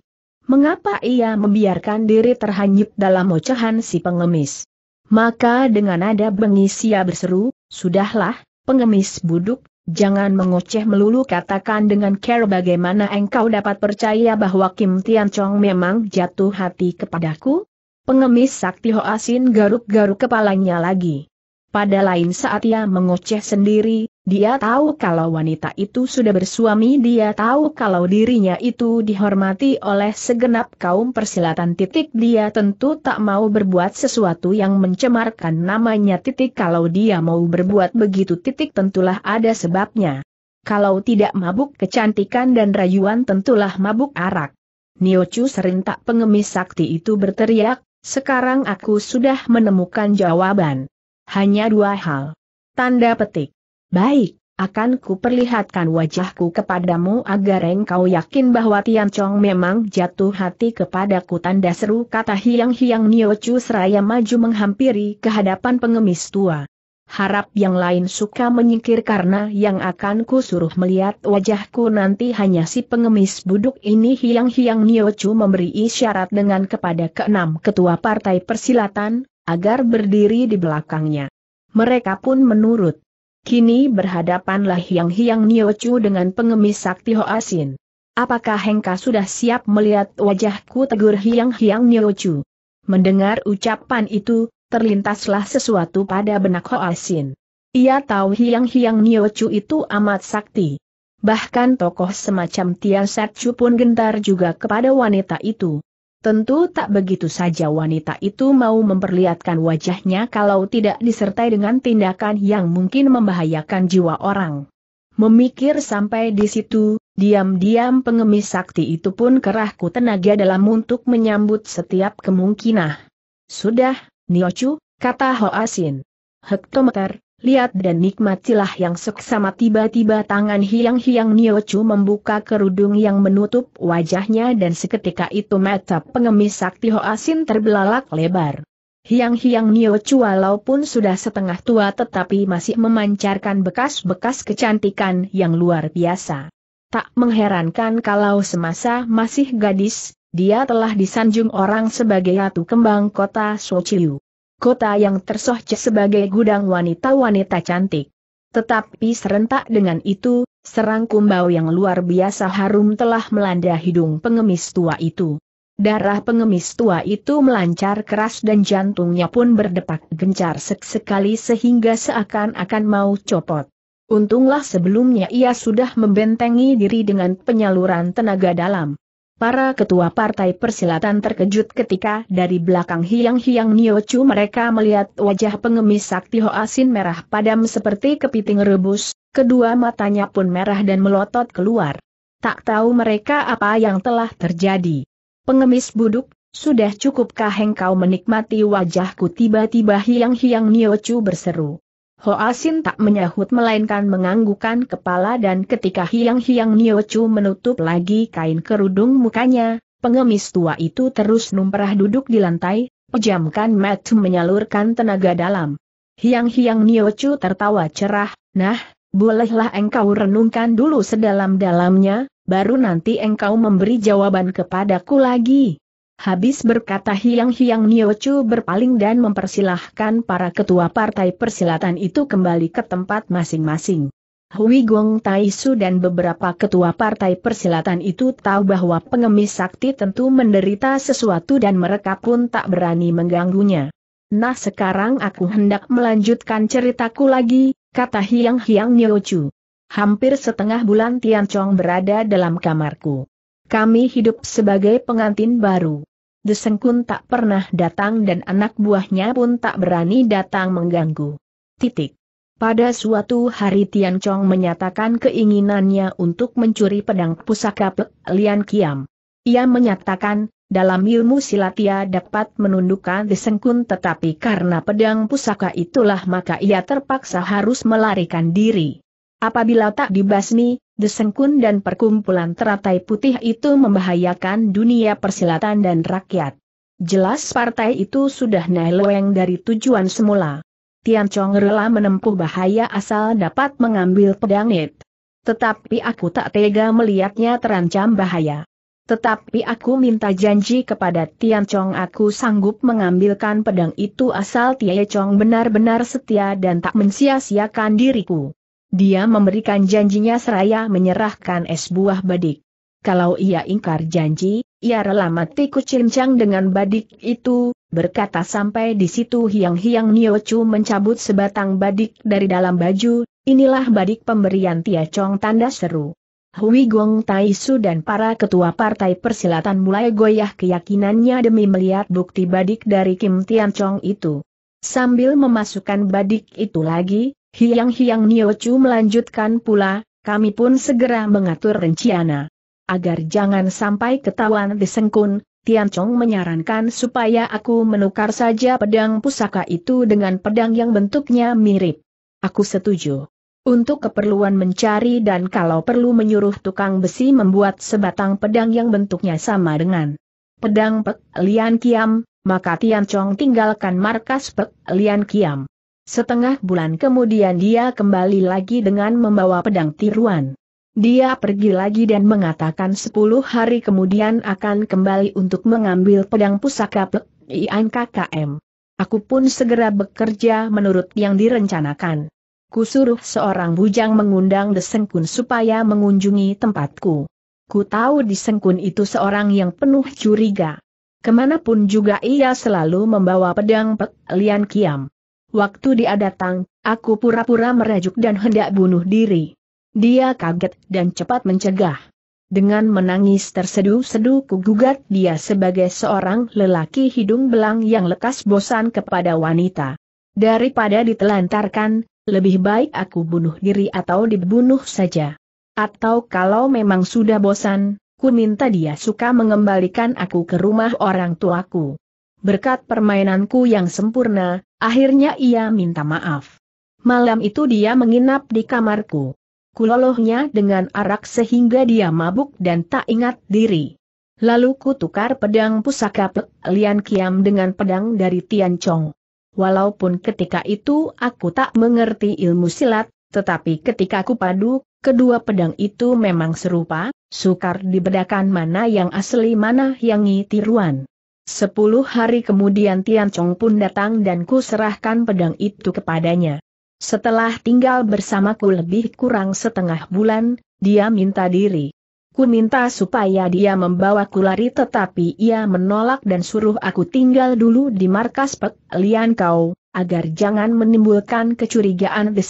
Mengapa ia membiarkan diri terhanyut dalam ocehan si pengemis? Maka dengan nada bengis ia berseru, Sudahlah, pengemis buduk, jangan mengoceh melulu katakan dengan care bagaimana engkau dapat percaya bahwa Kim Tian Chong memang jatuh hati kepadaku? Pengemis sakti Asin garuk-garuk kepalanya lagi. Pada lain saat ia mengoceh sendiri, dia tahu kalau wanita itu sudah bersuami, dia tahu kalau dirinya itu dihormati oleh segenap kaum persilatan titik dia tentu tak mau berbuat sesuatu yang mencemarkan namanya titik kalau dia mau berbuat begitu titik tentulah ada sebabnya. Kalau tidak mabuk kecantikan dan rayuan tentulah mabuk arak. Niochu serintak pengemis sakti itu berteriak, sekarang aku sudah menemukan jawaban. Hanya dua hal. Tanda petik. Baik, akan perlihatkan wajahku kepadamu agar engkau yakin bahwa Tian Chong memang jatuh hati kepadaku tanda seru kata hiang-hiang Niochu seraya maju menghampiri kehadapan pengemis tua. Harap yang lain suka menyingkir karena yang akan ku suruh melihat wajahku nanti hanya si pengemis buduk ini hiang-hiang Niochu memberi isyarat dengan kepada keenam ketua partai persilatan, agar berdiri di belakangnya. Mereka pun menurut. Kini berhadapanlah Hyang-Hyang Niochu dengan pengemis sakti Hoasin. Apakah Hengka sudah siap melihat wajahku tegur Hyang-Hyang Niochu? Mendengar ucapan itu, terlintaslah sesuatu pada benak Hoasin. Ia tahu Hyang-Hyang Niochu itu amat sakti. Bahkan tokoh semacam Tian Chu pun gentar juga kepada wanita itu. Tentu tak begitu saja wanita itu mau memperlihatkan wajahnya kalau tidak disertai dengan tindakan yang mungkin membahayakan jiwa orang. Memikir sampai di situ, diam-diam pengemis sakti itu pun kerahku tenaga dalam untuk menyambut setiap kemungkinan. Sudah, Niochu, kata Hoasin. Hektometer, Lihat dan nikmatilah yang seksama tiba-tiba tangan hiang-hiang Niochu membuka kerudung yang menutup wajahnya dan seketika itu mata pengemis sakti Asin terbelalak lebar. Hiang-hiang Niochu walaupun sudah setengah tua tetapi masih memancarkan bekas-bekas kecantikan yang luar biasa. Tak mengherankan kalau semasa masih gadis, dia telah disanjung orang sebagai ratu kembang kota Sochiu kota yang tersohce sebagai gudang wanita-wanita cantik. Tetapi serentak dengan itu, serang kumbau yang luar biasa harum telah melanda hidung pengemis tua itu. Darah pengemis tua itu melancar keras dan jantungnya pun berdepak gencar sekali sehingga seakan-akan mau copot. Untunglah sebelumnya ia sudah membentengi diri dengan penyaluran tenaga dalam. Para ketua partai persilatan terkejut ketika dari belakang hiang-hiang Niochu mereka melihat wajah pengemis sakti Hoasin merah padam seperti kepiting rebus, kedua matanya pun merah dan melotot keluar. Tak tahu mereka apa yang telah terjadi. Pengemis buduk, sudah cukupkah engkau menikmati wajahku tiba-tiba hiang-hiang Niochu berseru. Asin tak menyahut melainkan menganggukan kepala dan ketika hiang-hiang Niochu menutup lagi kain kerudung mukanya, pengemis tua itu terus numperah duduk di lantai, pejamkan Matt menyalurkan tenaga dalam. Hiang-hiang Niochu tertawa cerah, nah, bolehlah engkau renungkan dulu sedalam-dalamnya, baru nanti engkau memberi jawaban kepadaku lagi. Habis berkata hiang-hiang Niochu berpaling dan mempersilahkan para ketua partai persilatan itu kembali ke tempat masing-masing. Hui Gong Taisu dan beberapa ketua partai persilatan itu tahu bahwa pengemis sakti tentu menderita sesuatu dan mereka pun tak berani mengganggunya. Nah sekarang aku hendak melanjutkan ceritaku lagi, kata hiang-hiang Niochu. Hampir setengah bulan Tian Chong berada dalam kamarku. Kami hidup sebagai pengantin baru. Desengkun tak pernah datang dan anak buahnya pun tak berani datang mengganggu. Titik. Pada suatu hari Tian Chong menyatakan keinginannya untuk mencuri pedang pusaka Pek Lian Kiam. Ia menyatakan, dalam ilmu silat ia dapat menundukkan desengkun tetapi karena pedang pusaka itulah maka ia terpaksa harus melarikan diri. Apabila tak dibasmi, desengkun dan perkumpulan teratai putih itu membahayakan dunia persilatan dan rakyat. Jelas partai itu sudah naileweng dari tujuan semula. Tian Chong rela menempuh bahaya asal dapat mengambil pedang it. Tetapi aku tak tega melihatnya terancam bahaya. Tetapi aku minta janji kepada Tian Chong aku sanggup mengambilkan pedang itu asal Tian Chong benar-benar setia dan tak mensia-siakan diriku. Dia memberikan janjinya seraya menyerahkan es buah badik. Kalau ia ingkar janji, ia rela mati kucincang dengan badik itu, berkata sampai di situ hiang-hiang Niochu mencabut sebatang badik dari dalam baju, inilah badik pemberian Tia Chong tanda seru. Hui Gong Tai Su dan para ketua partai persilatan mulai goyah keyakinannya demi melihat bukti badik dari Kim Tian Chong itu. Sambil memasukkan badik itu lagi, Hiang-hiang Niochu melanjutkan pula, kami pun segera mengatur rencana. Agar jangan sampai ketahuan disengkun, Chong menyarankan supaya aku menukar saja pedang pusaka itu dengan pedang yang bentuknya mirip. Aku setuju. Untuk keperluan mencari dan kalau perlu menyuruh tukang besi membuat sebatang pedang yang bentuknya sama dengan pedang Pek Lian Kiam, maka Tian Chong tinggalkan markas Pek Lian Kiam. Setengah bulan kemudian dia kembali lagi dengan membawa pedang tiruan. Dia pergi lagi dan mengatakan sepuluh hari kemudian akan kembali untuk mengambil pedang pusaka Ian KKM. Aku pun segera bekerja menurut yang direncanakan. Kusuruh seorang bujang mengundang Desengkun supaya mengunjungi tempatku. Ku tahu Desengkun itu seorang yang penuh curiga. Kemanapun juga ia selalu membawa pedang Pek Lian Kiam. Waktu dia datang, aku pura-pura merajuk dan hendak bunuh diri. Dia kaget dan cepat mencegah. Dengan menangis terseduh-seduh kugugat dia sebagai seorang lelaki hidung belang yang lekas bosan kepada wanita. Daripada ditelantarkan, lebih baik aku bunuh diri atau dibunuh saja. Atau kalau memang sudah bosan, ku minta dia suka mengembalikan aku ke rumah orang tuaku. Berkat permainanku yang sempurna, Akhirnya ia minta maaf. Malam itu dia menginap di kamarku. Kulolohnya dengan arak sehingga dia mabuk dan tak ingat diri. Lalu kutukar pedang pusaka Pek Lian Kiam dengan pedang dari Tian Chong. Walaupun ketika itu aku tak mengerti ilmu silat, tetapi ketika aku padu, kedua pedang itu memang serupa, sukar dibedakan mana yang asli mana yang tiruan. Sepuluh hari kemudian Tian Chong pun datang dan ku serahkan pedang itu kepadanya. Setelah tinggal bersamaku lebih kurang setengah bulan, dia minta diri. Ku minta supaya dia membawa ku lari tetapi ia menolak dan suruh aku tinggal dulu di markas Pek Lian Kau, agar jangan menimbulkan kecurigaan di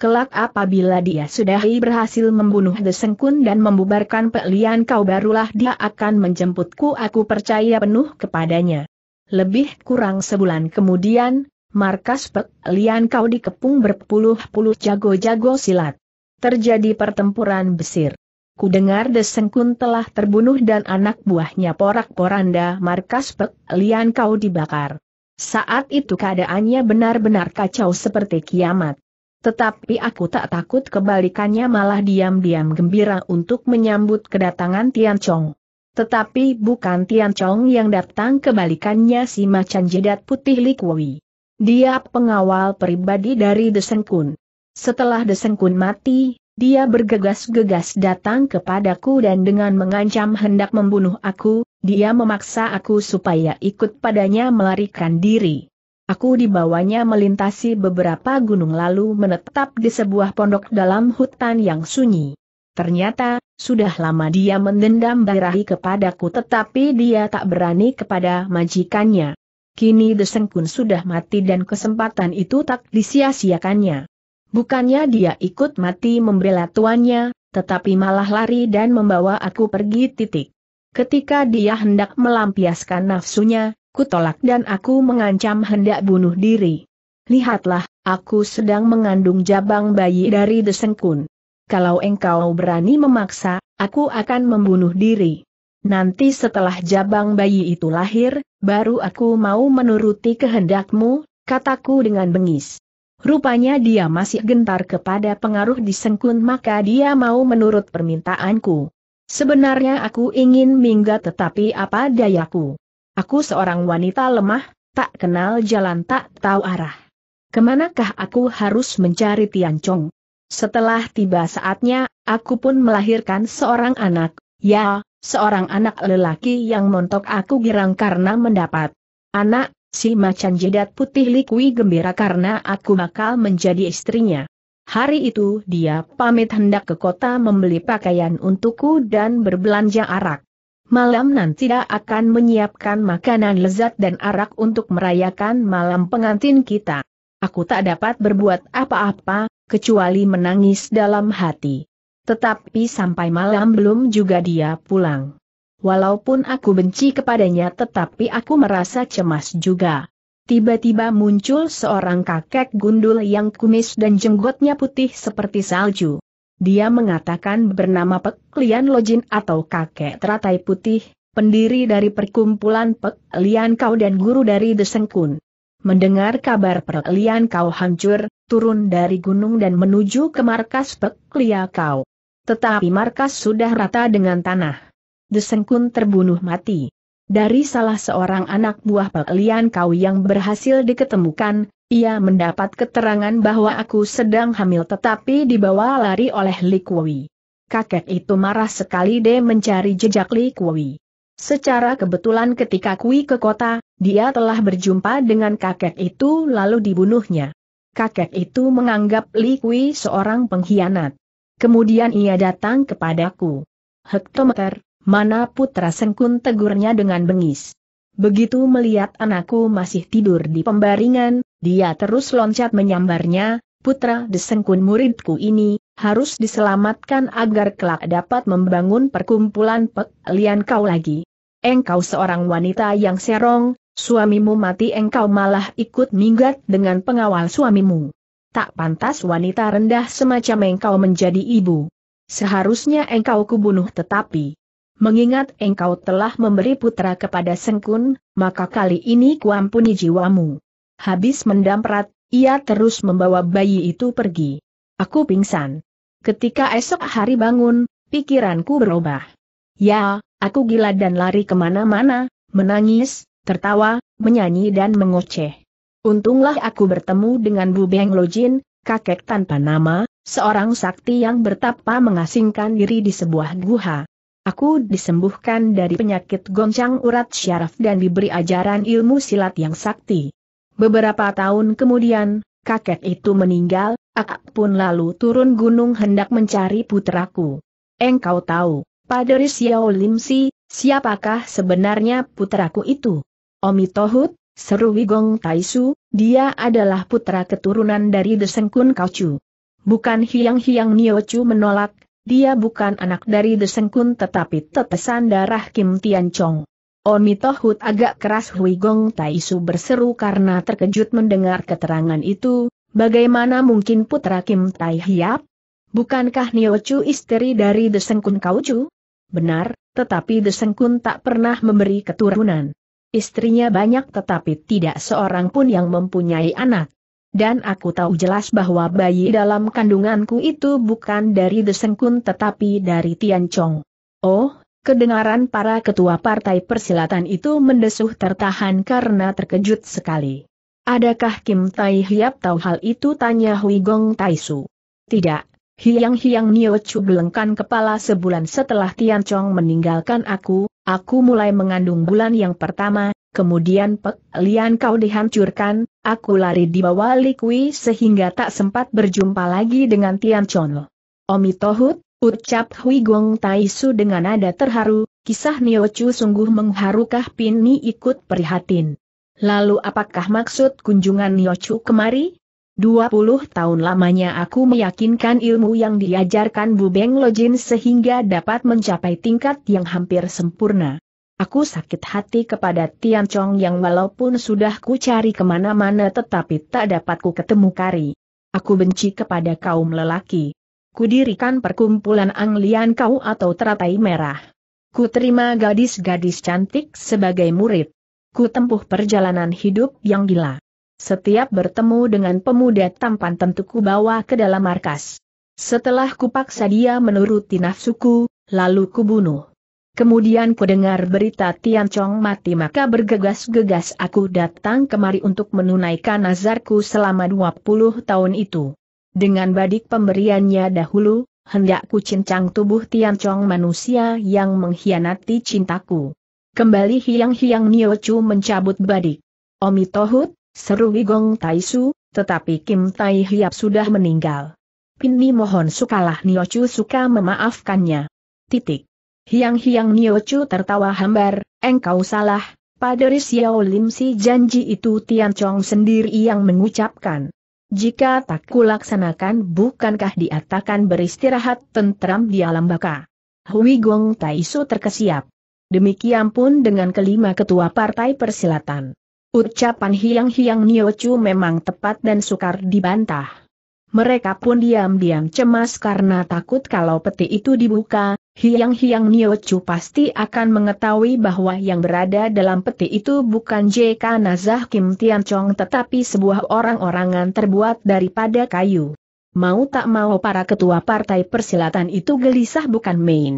Kelak apabila dia sudah berhasil membunuh Desengkun dan membubarkan pelian kau barulah dia akan menjemputku aku percaya penuh kepadanya. Lebih kurang sebulan kemudian, markas pelian kau dikepung berpuluh-puluh jago-jago silat. Terjadi pertempuran besir. Kudengar Desengkun telah terbunuh dan anak buahnya porak-poranda markas pelian kau dibakar. Saat itu keadaannya benar-benar kacau seperti kiamat. Tetapi aku tak takut kebalikannya malah diam-diam gembira untuk menyambut kedatangan Tian Chong. Tetapi bukan Tian Chong yang datang kebalikannya si macan jedat putih likuwi. Dia pengawal pribadi dari Desengkun. Setelah Desengkun mati, dia bergegas-gegas datang kepadaku dan dengan mengancam hendak membunuh aku, dia memaksa aku supaya ikut padanya melarikan diri. Aku dibawanya melintasi beberapa gunung lalu menetap di sebuah pondok dalam hutan yang sunyi. Ternyata, sudah lama dia mendendam barahi kepadaku tetapi dia tak berani kepada majikannya. Kini deseng pun sudah mati dan kesempatan itu tak disia-siakannya. Bukannya dia ikut mati membela tuannya, tetapi malah lari dan membawa aku pergi titik. Ketika dia hendak melampiaskan nafsunya, tolak dan aku mengancam hendak bunuh diri. Lihatlah, aku sedang mengandung jabang bayi dari desengkun. Kalau engkau berani memaksa, aku akan membunuh diri. Nanti setelah jabang bayi itu lahir, baru aku mau menuruti kehendakmu, kataku dengan bengis. Rupanya dia masih gentar kepada pengaruh disengkun maka dia mau menurut permintaanku. Sebenarnya aku ingin minggat tetapi apa dayaku. Aku seorang wanita lemah, tak kenal jalan tak tahu arah. Kemanakah aku harus mencari Tian Chong? Setelah tiba saatnya, aku pun melahirkan seorang anak, ya, seorang anak lelaki yang montok aku girang karena mendapat anak, si macan jedat putih Likui gembira karena aku bakal menjadi istrinya. Hari itu dia pamit hendak ke kota membeli pakaian untukku dan berbelanja arak malam nanti tidak akan menyiapkan makanan lezat dan arak untuk merayakan malam pengantin kita. Aku tak dapat berbuat apa-apa, kecuali menangis dalam hati. Tetapi sampai malam belum juga dia pulang. Walaupun aku benci kepadanya tetapi aku merasa cemas juga. Tiba-tiba muncul seorang kakek gundul yang kumis dan jenggotnya putih seperti salju. Dia mengatakan bernama Pek Lian Lojin atau kakek teratai putih, pendiri dari perkumpulan Pek Lian Kau dan guru dari Desengkun. Mendengar kabar Pek Lian Kau hancur, turun dari gunung dan menuju ke markas Pek Lian Kau. Tetapi markas sudah rata dengan tanah. Desengkun terbunuh mati. Dari salah seorang anak buah Pek Lian Kau yang berhasil diketemukan, ia mendapat keterangan bahwa aku sedang hamil tetapi dibawa lari oleh Li Kui. Kakek itu marah sekali de mencari jejak Li Kui. Secara kebetulan ketika Kui ke kota, dia telah berjumpa dengan kakek itu lalu dibunuhnya. Kakek itu menganggap Li Kui seorang pengkhianat. Kemudian ia datang kepadaku. Hektometer, mana putra sengkun tegurnya dengan bengis. Begitu melihat anakku masih tidur di pembaringan, dia terus loncat menyambarnya, putra desengkun muridku ini, harus diselamatkan agar kelak dapat membangun perkumpulan peklian kau lagi. Engkau seorang wanita yang serong, suamimu mati engkau malah ikut minggat dengan pengawal suamimu. Tak pantas wanita rendah semacam engkau menjadi ibu. Seharusnya engkau kubunuh tetapi, Mengingat engkau telah memberi putra kepada Sengkun, maka kali ini kuampuni jiwamu. Habis mendamprat, ia terus membawa bayi itu pergi. Aku pingsan. Ketika esok hari bangun, pikiranku berubah. Ya, aku gila dan lari kemana-mana, menangis, tertawa, menyanyi dan mengoceh. Untunglah aku bertemu dengan Bu Beng Lojin, kakek tanpa nama, seorang sakti yang bertapa mengasingkan diri di sebuah guha. Aku disembuhkan dari penyakit goncang urat syaraf dan diberi ajaran ilmu silat yang sakti. Beberapa tahun kemudian, kakek itu meninggal, Akak pun lalu turun gunung hendak mencari putraku. Engkau tahu, Padre Xiao Lim Si, siapakah sebenarnya putraku itu? Omi Tohut, seru Wigong Taisu, dia adalah putra keturunan dari Desengkun Kaucu. Bukan Hiang-Hiang Niochu menolak, dia bukan anak dari Desengkun tetapi tetesan darah Kim Tian Chong. Oni Tohut agak keras Hui Gong Taisu berseru karena terkejut mendengar keterangan itu, bagaimana mungkin putra Kim Tai Hiap? Bukankah Nio Chu istri dari Desengkun Kau Chu? Benar, tetapi Desengkun tak pernah memberi keturunan. Istrinya banyak tetapi tidak seorang pun yang mempunyai anak. Dan aku tahu jelas bahwa bayi dalam kandunganku itu bukan dari Desengkun tetapi dari Tian Chong. Oh, kedengaran para ketua partai persilatan itu mendesuh tertahan karena terkejut sekali. Adakah Kim Tai Hiap tahu hal itu tanya Hui Gong Tai Su? Tidak, Hiang-hiang Nio Chu belengkan kepala sebulan setelah Tian Chong meninggalkan aku, aku mulai mengandung bulan yang pertama, Kemudian Pek Lian kau dihancurkan, aku lari di bawah Likui sehingga tak sempat berjumpa lagi dengan Tian Chon. Omi Tohut, ucap Hui Gong Taisu dengan nada terharu, kisah Nio Chu sungguh mengharukah Pin Ni ikut prihatin. Lalu apakah maksud kunjungan Nio Chu kemari? 20 tahun lamanya aku meyakinkan ilmu yang diajarkan Bu Beng Lojin sehingga dapat mencapai tingkat yang hampir sempurna. Aku sakit hati kepada Tian Chong yang walaupun sudah ku cari kemana-mana tetapi tak dapat ku ketemu Kari. Aku benci kepada kaum lelaki. Kudirikan perkumpulan Anglian kau atau teratai merah. Ku terima gadis-gadis cantik sebagai murid. Ku tempuh perjalanan hidup yang gila. Setiap bertemu dengan pemuda tampan tentu ku bawa ke dalam markas. Setelah kupaksa dia menuruti nafsuku, lalu kubunuh. Kemudian ku dengar berita Tian Chong mati maka bergegas-gegas aku datang kemari untuk menunaikan nazarku selama 20 tahun itu. Dengan badik pemberiannya dahulu, hendak ku cincang tubuh Tian Chong manusia yang mengkhianati cintaku. Kembali hiang-hiang Nio Chu mencabut badik. Omi Tohut, seru Wigong Taisu, tetapi Kim Tai Hiap sudah meninggal. Pini mohon sukalah Nio Chu suka memaafkannya. Titik. Hiang-hiang Chu tertawa hambar, engkau salah, Paderi Xiao Lim si janji itu Tian Chong sendiri yang mengucapkan. Jika tak kulaksanakan bukankah diatakan beristirahat tentram di alam baka. Hui Gong Taisu terkesiap. Demikian pun dengan kelima ketua partai persilatan. Ucapan hiang-hiang Chu memang tepat dan sukar dibantah. Mereka pun diam-diam cemas karena takut kalau peti itu dibuka, Hiang-hiang Niochu pasti akan mengetahui bahwa yang berada dalam peti itu bukan JK Nazah Kim Tian Chong tetapi sebuah orang-orangan terbuat daripada kayu. Mau tak mau para ketua partai persilatan itu gelisah bukan main.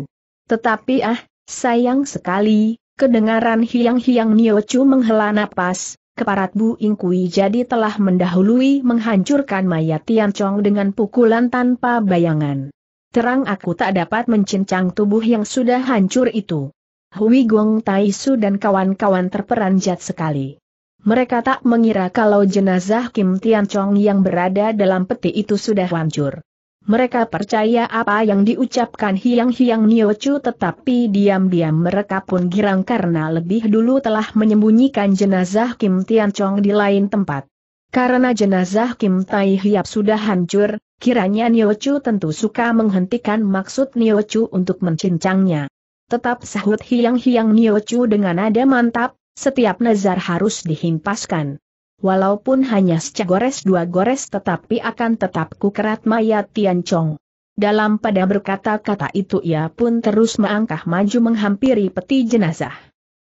Tetapi ah, sayang sekali, kedengaran hiang-hiang Niochu menghela napas, keparat Bu Kui jadi telah mendahului menghancurkan mayat Tian Chong dengan pukulan tanpa bayangan. Terang aku tak dapat mencincang tubuh yang sudah hancur itu. Hui Gong Taisu dan kawan-kawan terperanjat sekali. Mereka tak mengira kalau jenazah Kim Tian Chong yang berada dalam peti itu sudah hancur. Mereka percaya apa yang diucapkan Hiang-Hiang Chu tetapi diam-diam mereka pun girang karena lebih dulu telah menyembunyikan jenazah Kim Tian Chong di lain tempat. Karena jenazah Kim Tai Hiap sudah hancur, kiranya Chu tentu suka menghentikan maksud Chu untuk mencincangnya. Tetap sahut hiang-hiang Chu dengan nada mantap, setiap nazar harus dihimpaskan. Walaupun hanya secagores dua gores tetapi akan tetap kukerat mayat Tian Chong. Dalam pada berkata-kata itu ia pun terus mengangkah maju menghampiri peti jenazah.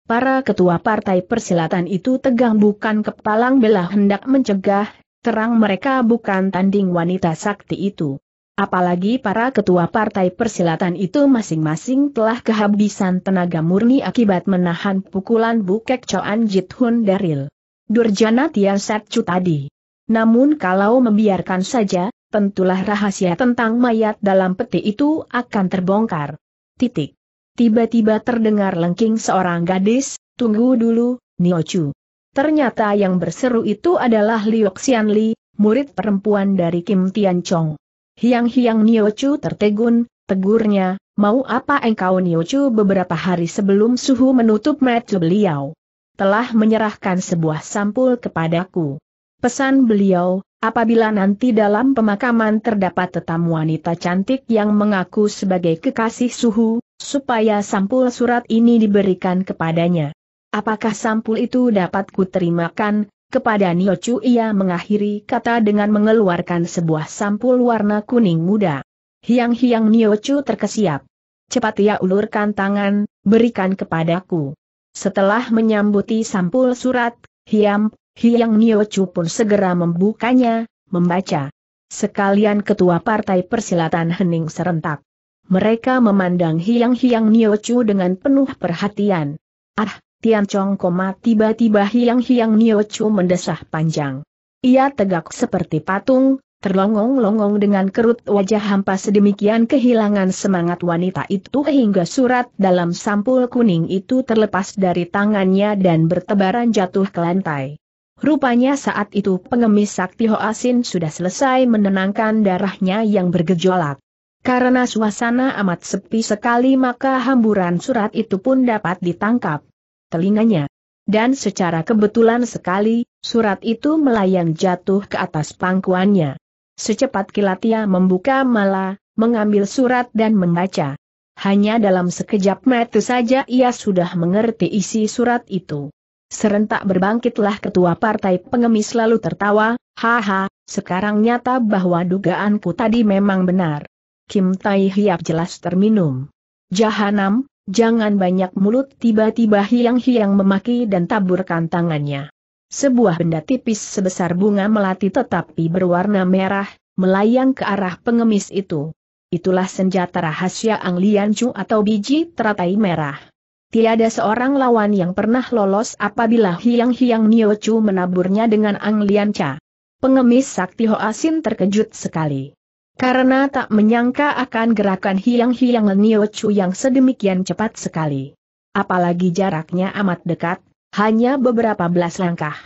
Para ketua partai persilatan itu tegang bukan kepalang belah hendak mencegah, terang mereka bukan tanding wanita sakti itu. Apalagi para ketua partai persilatan itu masing-masing telah kehabisan tenaga murni akibat menahan pukulan bukek Coan Jit Hun Daril. Durjana Tia Setcu tadi. Namun kalau membiarkan saja, tentulah rahasia tentang mayat dalam peti itu akan terbongkar. Titik tiba-tiba terdengar lengking seorang gadis, tunggu dulu, Niochu. Ternyata yang berseru itu adalah Liu Xianli, murid perempuan dari Kim Tian Chong. Hiang-hiang Niochu tertegun, tegurnya, mau apa engkau Niochu beberapa hari sebelum suhu menutup metu beliau. Telah menyerahkan sebuah sampul kepadaku. Pesan beliau, apabila nanti dalam pemakaman terdapat tetamu wanita cantik yang mengaku sebagai kekasih suhu, supaya sampul surat ini diberikan kepadanya. Apakah sampul itu dapat kuterimakan? Kepada Niochu ia mengakhiri kata dengan mengeluarkan sebuah sampul warna kuning muda. Hiang-hiang Niochu terkesiap. Cepat ia ulurkan tangan, berikan kepadaku. Setelah menyambuti sampul surat, Hiam, Hiang Niochu pun segera membukanya, membaca. Sekalian ketua partai persilatan hening serentak. Mereka memandang Hiang-Hiang Niochu dengan penuh perhatian. Ah, Tian Chong koma tiba-tiba Hiang-Hiang Niochu mendesah panjang. Ia tegak seperti patung, terlongong-longong dengan kerut wajah hampa sedemikian kehilangan semangat wanita itu hingga surat dalam sampul kuning itu terlepas dari tangannya dan bertebaran jatuh ke lantai. Rupanya saat itu pengemis sakti Hoasin sudah selesai menenangkan darahnya yang bergejolak. Karena suasana amat sepi sekali maka hamburan surat itu pun dapat ditangkap telinganya. Dan secara kebetulan sekali, surat itu melayang jatuh ke atas pangkuannya. Secepat kilat ia membuka mala, mengambil surat dan membaca. Hanya dalam sekejap mata saja ia sudah mengerti isi surat itu. Serentak berbangkitlah ketua partai pengemis lalu tertawa, haha, sekarang nyata bahwa dugaanku tadi memang benar. Kim Tai Hiap jelas terminum. Jahanam, jangan banyak mulut tiba-tiba hiang-hiang memaki dan taburkan tangannya. Sebuah benda tipis sebesar bunga melati tetapi berwarna merah, melayang ke arah pengemis itu. Itulah senjata rahasia Ang Chu atau biji teratai merah. Tiada seorang lawan yang pernah lolos apabila Hiang-Hiang Nio Chu menaburnya dengan Ang Cha. Pengemis Sakti Sin terkejut sekali. Karena tak menyangka akan gerakan hiang-hiang Nio Chu yang sedemikian cepat sekali. Apalagi jaraknya amat dekat, hanya beberapa belas langkah.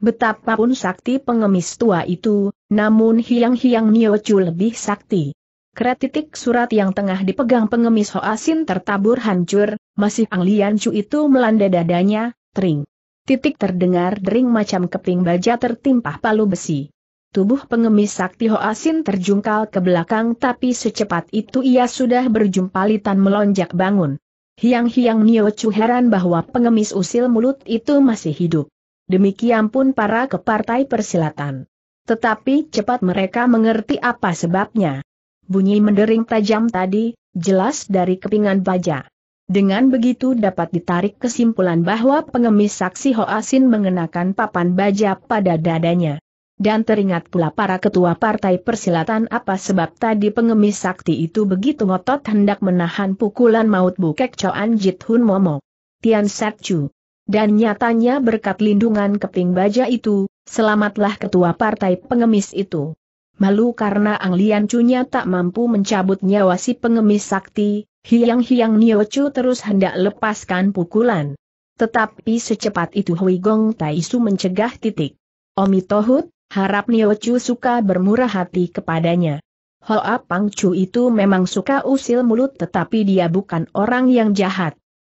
Betapapun sakti pengemis tua itu, namun hiang-hiang Nio Chu lebih sakti. titik surat yang tengah dipegang pengemis Hoasin tertabur hancur, masih Ang Lian Chu itu melanda dadanya, tering. Titik terdengar dering macam keping baja tertimpah palu besi. Tubuh pengemis sakti Hoasin terjungkal ke belakang tapi secepat itu ia sudah berjumpa berjumpalitan melonjak bangun. Hiang-hiang Chu heran bahwa pengemis usil mulut itu masih hidup. Demikian pun para kepartai persilatan. Tetapi cepat mereka mengerti apa sebabnya. Bunyi mendering tajam tadi, jelas dari kepingan baja. Dengan begitu dapat ditarik kesimpulan bahwa pengemis saksi Hoasin mengenakan papan baja pada dadanya. Dan teringat pula para ketua partai persilatan apa sebab tadi pengemis sakti itu begitu ngotot hendak menahan pukulan maut bukek Coan Jit Hun Momo. Tian Set Chu. Dan nyatanya berkat lindungan keping baja itu, selamatlah ketua partai pengemis itu. Malu karena Ang Lian nya tak mampu mencabut nyawa si pengemis sakti, Hiang-hiang Niochu terus hendak lepaskan pukulan. Tetapi secepat itu Hui Gong Tai Su mencegah titik. Omi Tohut, Harap Nio Chu suka bermurah hati kepadanya. Hoa Pang Chu itu memang suka usil mulut tetapi dia bukan orang yang jahat.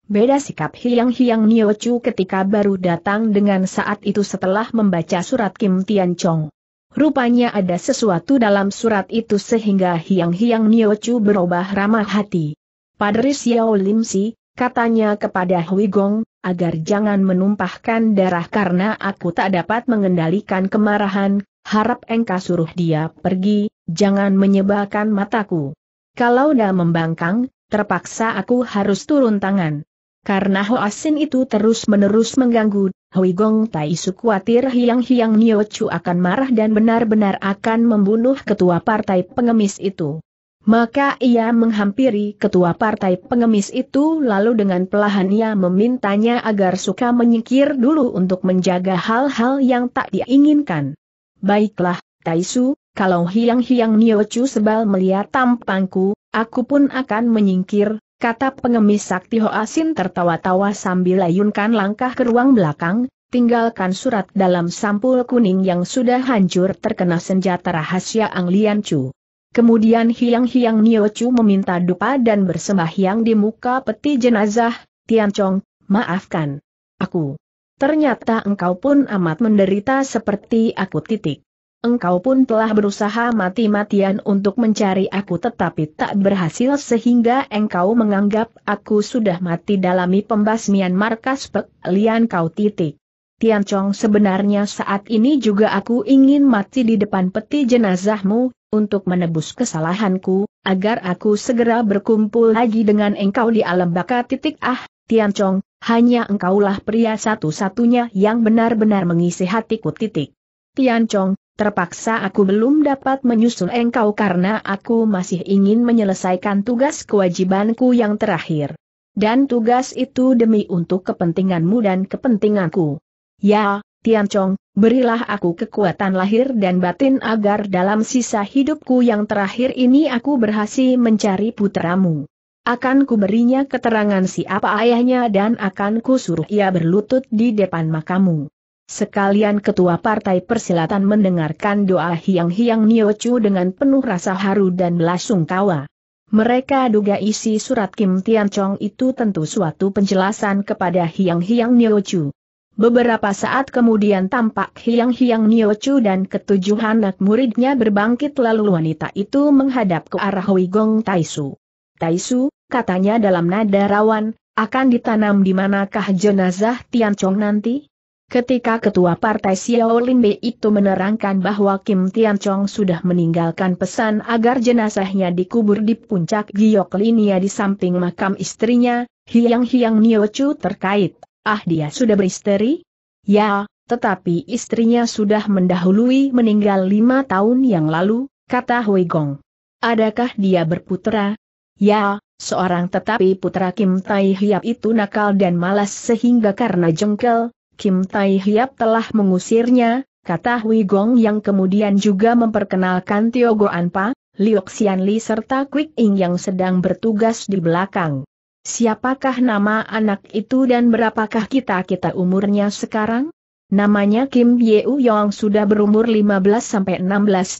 Beda sikap hiang-hiang Nio Chu ketika baru datang dengan saat itu setelah membaca surat Kim Tian Chong. Rupanya ada sesuatu dalam surat itu sehingga hiang-hiang Nio Chu berubah ramah hati. Padri Xiao Lim Si, Katanya kepada Hui Gong, agar jangan menumpahkan darah karena aku tak dapat mengendalikan kemarahan, harap engkau suruh dia pergi, jangan menyebalkan mataku. Kalau dah membangkang, terpaksa aku harus turun tangan. Karena Hoasin itu terus-menerus mengganggu, Hui Gong Tai Su khawatir Hiang-Hiang Nio Chu akan marah dan benar-benar akan membunuh ketua partai pengemis itu. Maka ia menghampiri ketua partai pengemis itu lalu dengan pelahan ia memintanya agar suka menyingkir dulu untuk menjaga hal-hal yang tak diinginkan. Baiklah, Taisu, kalau hiang-hiang Niochu sebal melihat tampangku, aku pun akan menyingkir, kata pengemis sakti Hoasin tertawa-tawa sambil layunkan langkah ke ruang belakang, tinggalkan surat dalam sampul kuning yang sudah hancur terkena senjata rahasia Ang Lian Chu. Kemudian Hiang-Hiang Niochu meminta dupa dan bersembahyang di muka peti jenazah, Tiancong, maafkan. Aku. Ternyata engkau pun amat menderita seperti aku titik. Engkau pun telah berusaha mati-matian untuk mencari aku tetapi tak berhasil sehingga engkau menganggap aku sudah mati dalam pembasmian markas pelian Lian Kau titik. Tiancong sebenarnya saat ini juga aku ingin mati di depan peti jenazahmu, untuk menebus kesalahanku, agar aku segera berkumpul lagi dengan engkau di alam baka titik ah, Chong, hanya engkaulah pria satu-satunya yang benar-benar mengisi hatiku titik. Chong, terpaksa aku belum dapat menyusul engkau karena aku masih ingin menyelesaikan tugas kewajibanku yang terakhir. Dan tugas itu demi untuk kepentinganmu dan kepentinganku. Ya, Tiancong, berilah aku kekuatan lahir dan batin agar dalam sisa hidupku yang terakhir ini aku berhasil mencari putramu. Akan ku berinya keterangan siapa ayahnya dan akan ku suruh ia berlutut di depan makamu. Sekalian ketua partai persilatan mendengarkan doa hiang-hiang Niochu dengan penuh rasa haru dan belasungkawa. Mereka duga isi surat Kim Tiancong itu tentu suatu penjelasan kepada Hiang Hiang Niochu. Beberapa saat kemudian tampak hiang-hiang Niochu dan ketujuh anak muridnya berbangkit lalu wanita itu menghadap ke arah Huigong Taisu. Taisu, katanya dalam nada rawan, akan ditanam di manakah jenazah Tian Chong nanti? Ketika Ketua Partai Xiao B itu menerangkan bahwa Kim Tian Chong sudah meninggalkan pesan agar jenazahnya dikubur di puncak Giok Linia di samping makam istrinya, Hiang-hiang Niochu terkait ah dia sudah beristeri? Ya, tetapi istrinya sudah mendahului meninggal lima tahun yang lalu, kata Hui Gong. Adakah dia berputra? Ya, seorang tetapi putra Kim Tai Hiap itu nakal dan malas sehingga karena jengkel, Kim Tai Hiap telah mengusirnya, kata Hui Gong yang kemudian juga memperkenalkan Tio Anpa, Liu Xianli serta Quick Ing yang sedang bertugas di belakang. Siapakah nama anak itu dan berapakah kita-kita umurnya sekarang? Namanya Kim Yeu Yong sudah berumur 15-16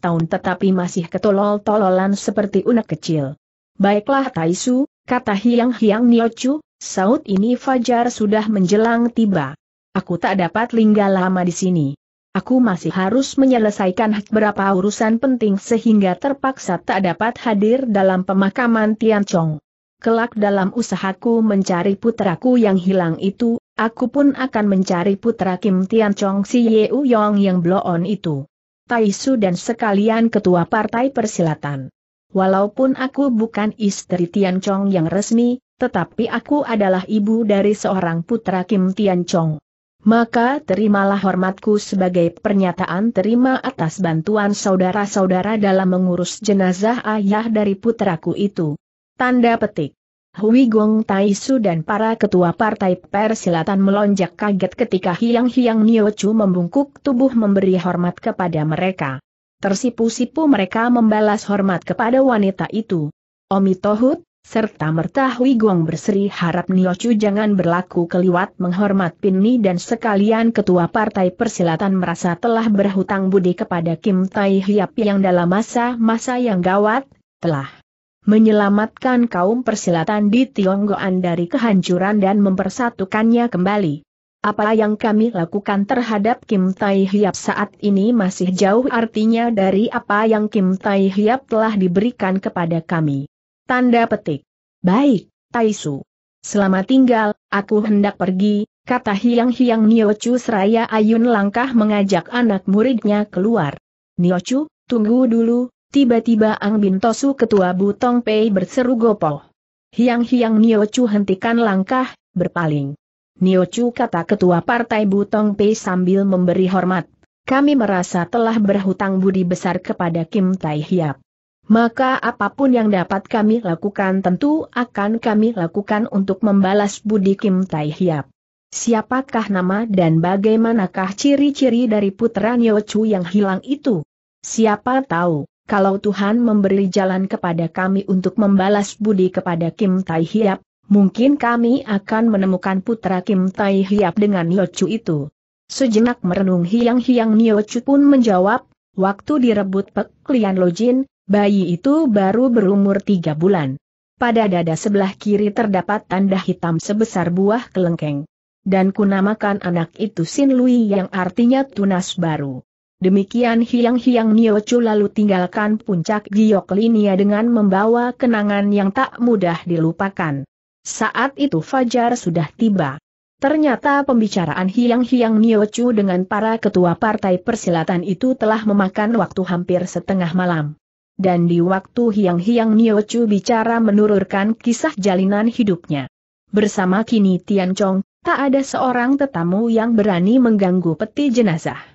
tahun tetapi masih ketolol-tololan seperti unak kecil. Baiklah Taisu, kata Hiang Hiang Niochu, saut ini Fajar sudah menjelang tiba. Aku tak dapat tinggal lama di sini. Aku masih harus menyelesaikan beberapa urusan penting sehingga terpaksa tak dapat hadir dalam pemakaman Tian Chong kelak dalam usahaku mencari putraku yang hilang itu, aku pun akan mencari putra Kim Tian Chong Si Ye Yong yang bloon itu. Taisu dan sekalian ketua partai persilatan. Walaupun aku bukan istri Tian Chong yang resmi, tetapi aku adalah ibu dari seorang putra Kim Tian Chong. Maka terimalah hormatku sebagai pernyataan terima atas bantuan saudara-saudara dalam mengurus jenazah ayah dari putraku itu. Tanda petik. Hui Gong Taisu dan para ketua partai persilatan melonjak kaget ketika Hiang-Hiang Chu membungkuk tubuh memberi hormat kepada mereka. Tersipu-sipu mereka membalas hormat kepada wanita itu. Omi Tohut, serta merta Hui Gong berseri harap Chu jangan berlaku keliwat menghormat Pinni dan sekalian ketua partai persilatan merasa telah berhutang budi kepada Kim Tai Hiap yang dalam masa-masa yang gawat, telah menyelamatkan kaum persilatan di Tionggoan dari kehancuran dan mempersatukannya kembali. Apa yang kami lakukan terhadap Kim Tai Hiap saat ini masih jauh artinya dari apa yang Kim Tai Hiap telah diberikan kepada kami. Tanda petik. Baik, Taisu. Selamat tinggal, aku hendak pergi, kata Hiang Hiang Niochu seraya Ayun langkah mengajak anak muridnya keluar. Niochu, tunggu dulu, Tiba-tiba Ang Bintosu ketua Butong Pei berseru gopoh. Hiang-hiang Niochu hentikan langkah, berpaling. Niochu kata ketua partai Butong Pei sambil memberi hormat. Kami merasa telah berhutang budi besar kepada Kim Tai Hiap. Maka apapun yang dapat kami lakukan tentu akan kami lakukan untuk membalas budi Kim Tai Hiap. Siapakah nama dan bagaimanakah ciri-ciri dari putra Niochu yang hilang itu? Siapa tahu, kalau Tuhan memberi jalan kepada kami untuk membalas budi kepada Kim Tai Hiap, mungkin kami akan menemukan putra Kim Tai Hiap dengan Chu itu. Sejenak merenung hiang-hiang Chu pun menjawab, waktu direbut Pek Lian Jin, bayi itu baru berumur tiga bulan. Pada dada sebelah kiri terdapat tanda hitam sebesar buah kelengkeng. Dan kunamakan anak itu Sin Lui yang artinya tunas baru. Demikian Hiang-Hiang Chu lalu tinggalkan puncak Linia dengan membawa kenangan yang tak mudah dilupakan. Saat itu Fajar sudah tiba. Ternyata pembicaraan Hiang-Hiang Chu dengan para ketua partai persilatan itu telah memakan waktu hampir setengah malam. Dan di waktu Hiang-Hiang Chu bicara menurunkan kisah jalinan hidupnya. Bersama Kini Tian Chong, tak ada seorang tetamu yang berani mengganggu peti jenazah.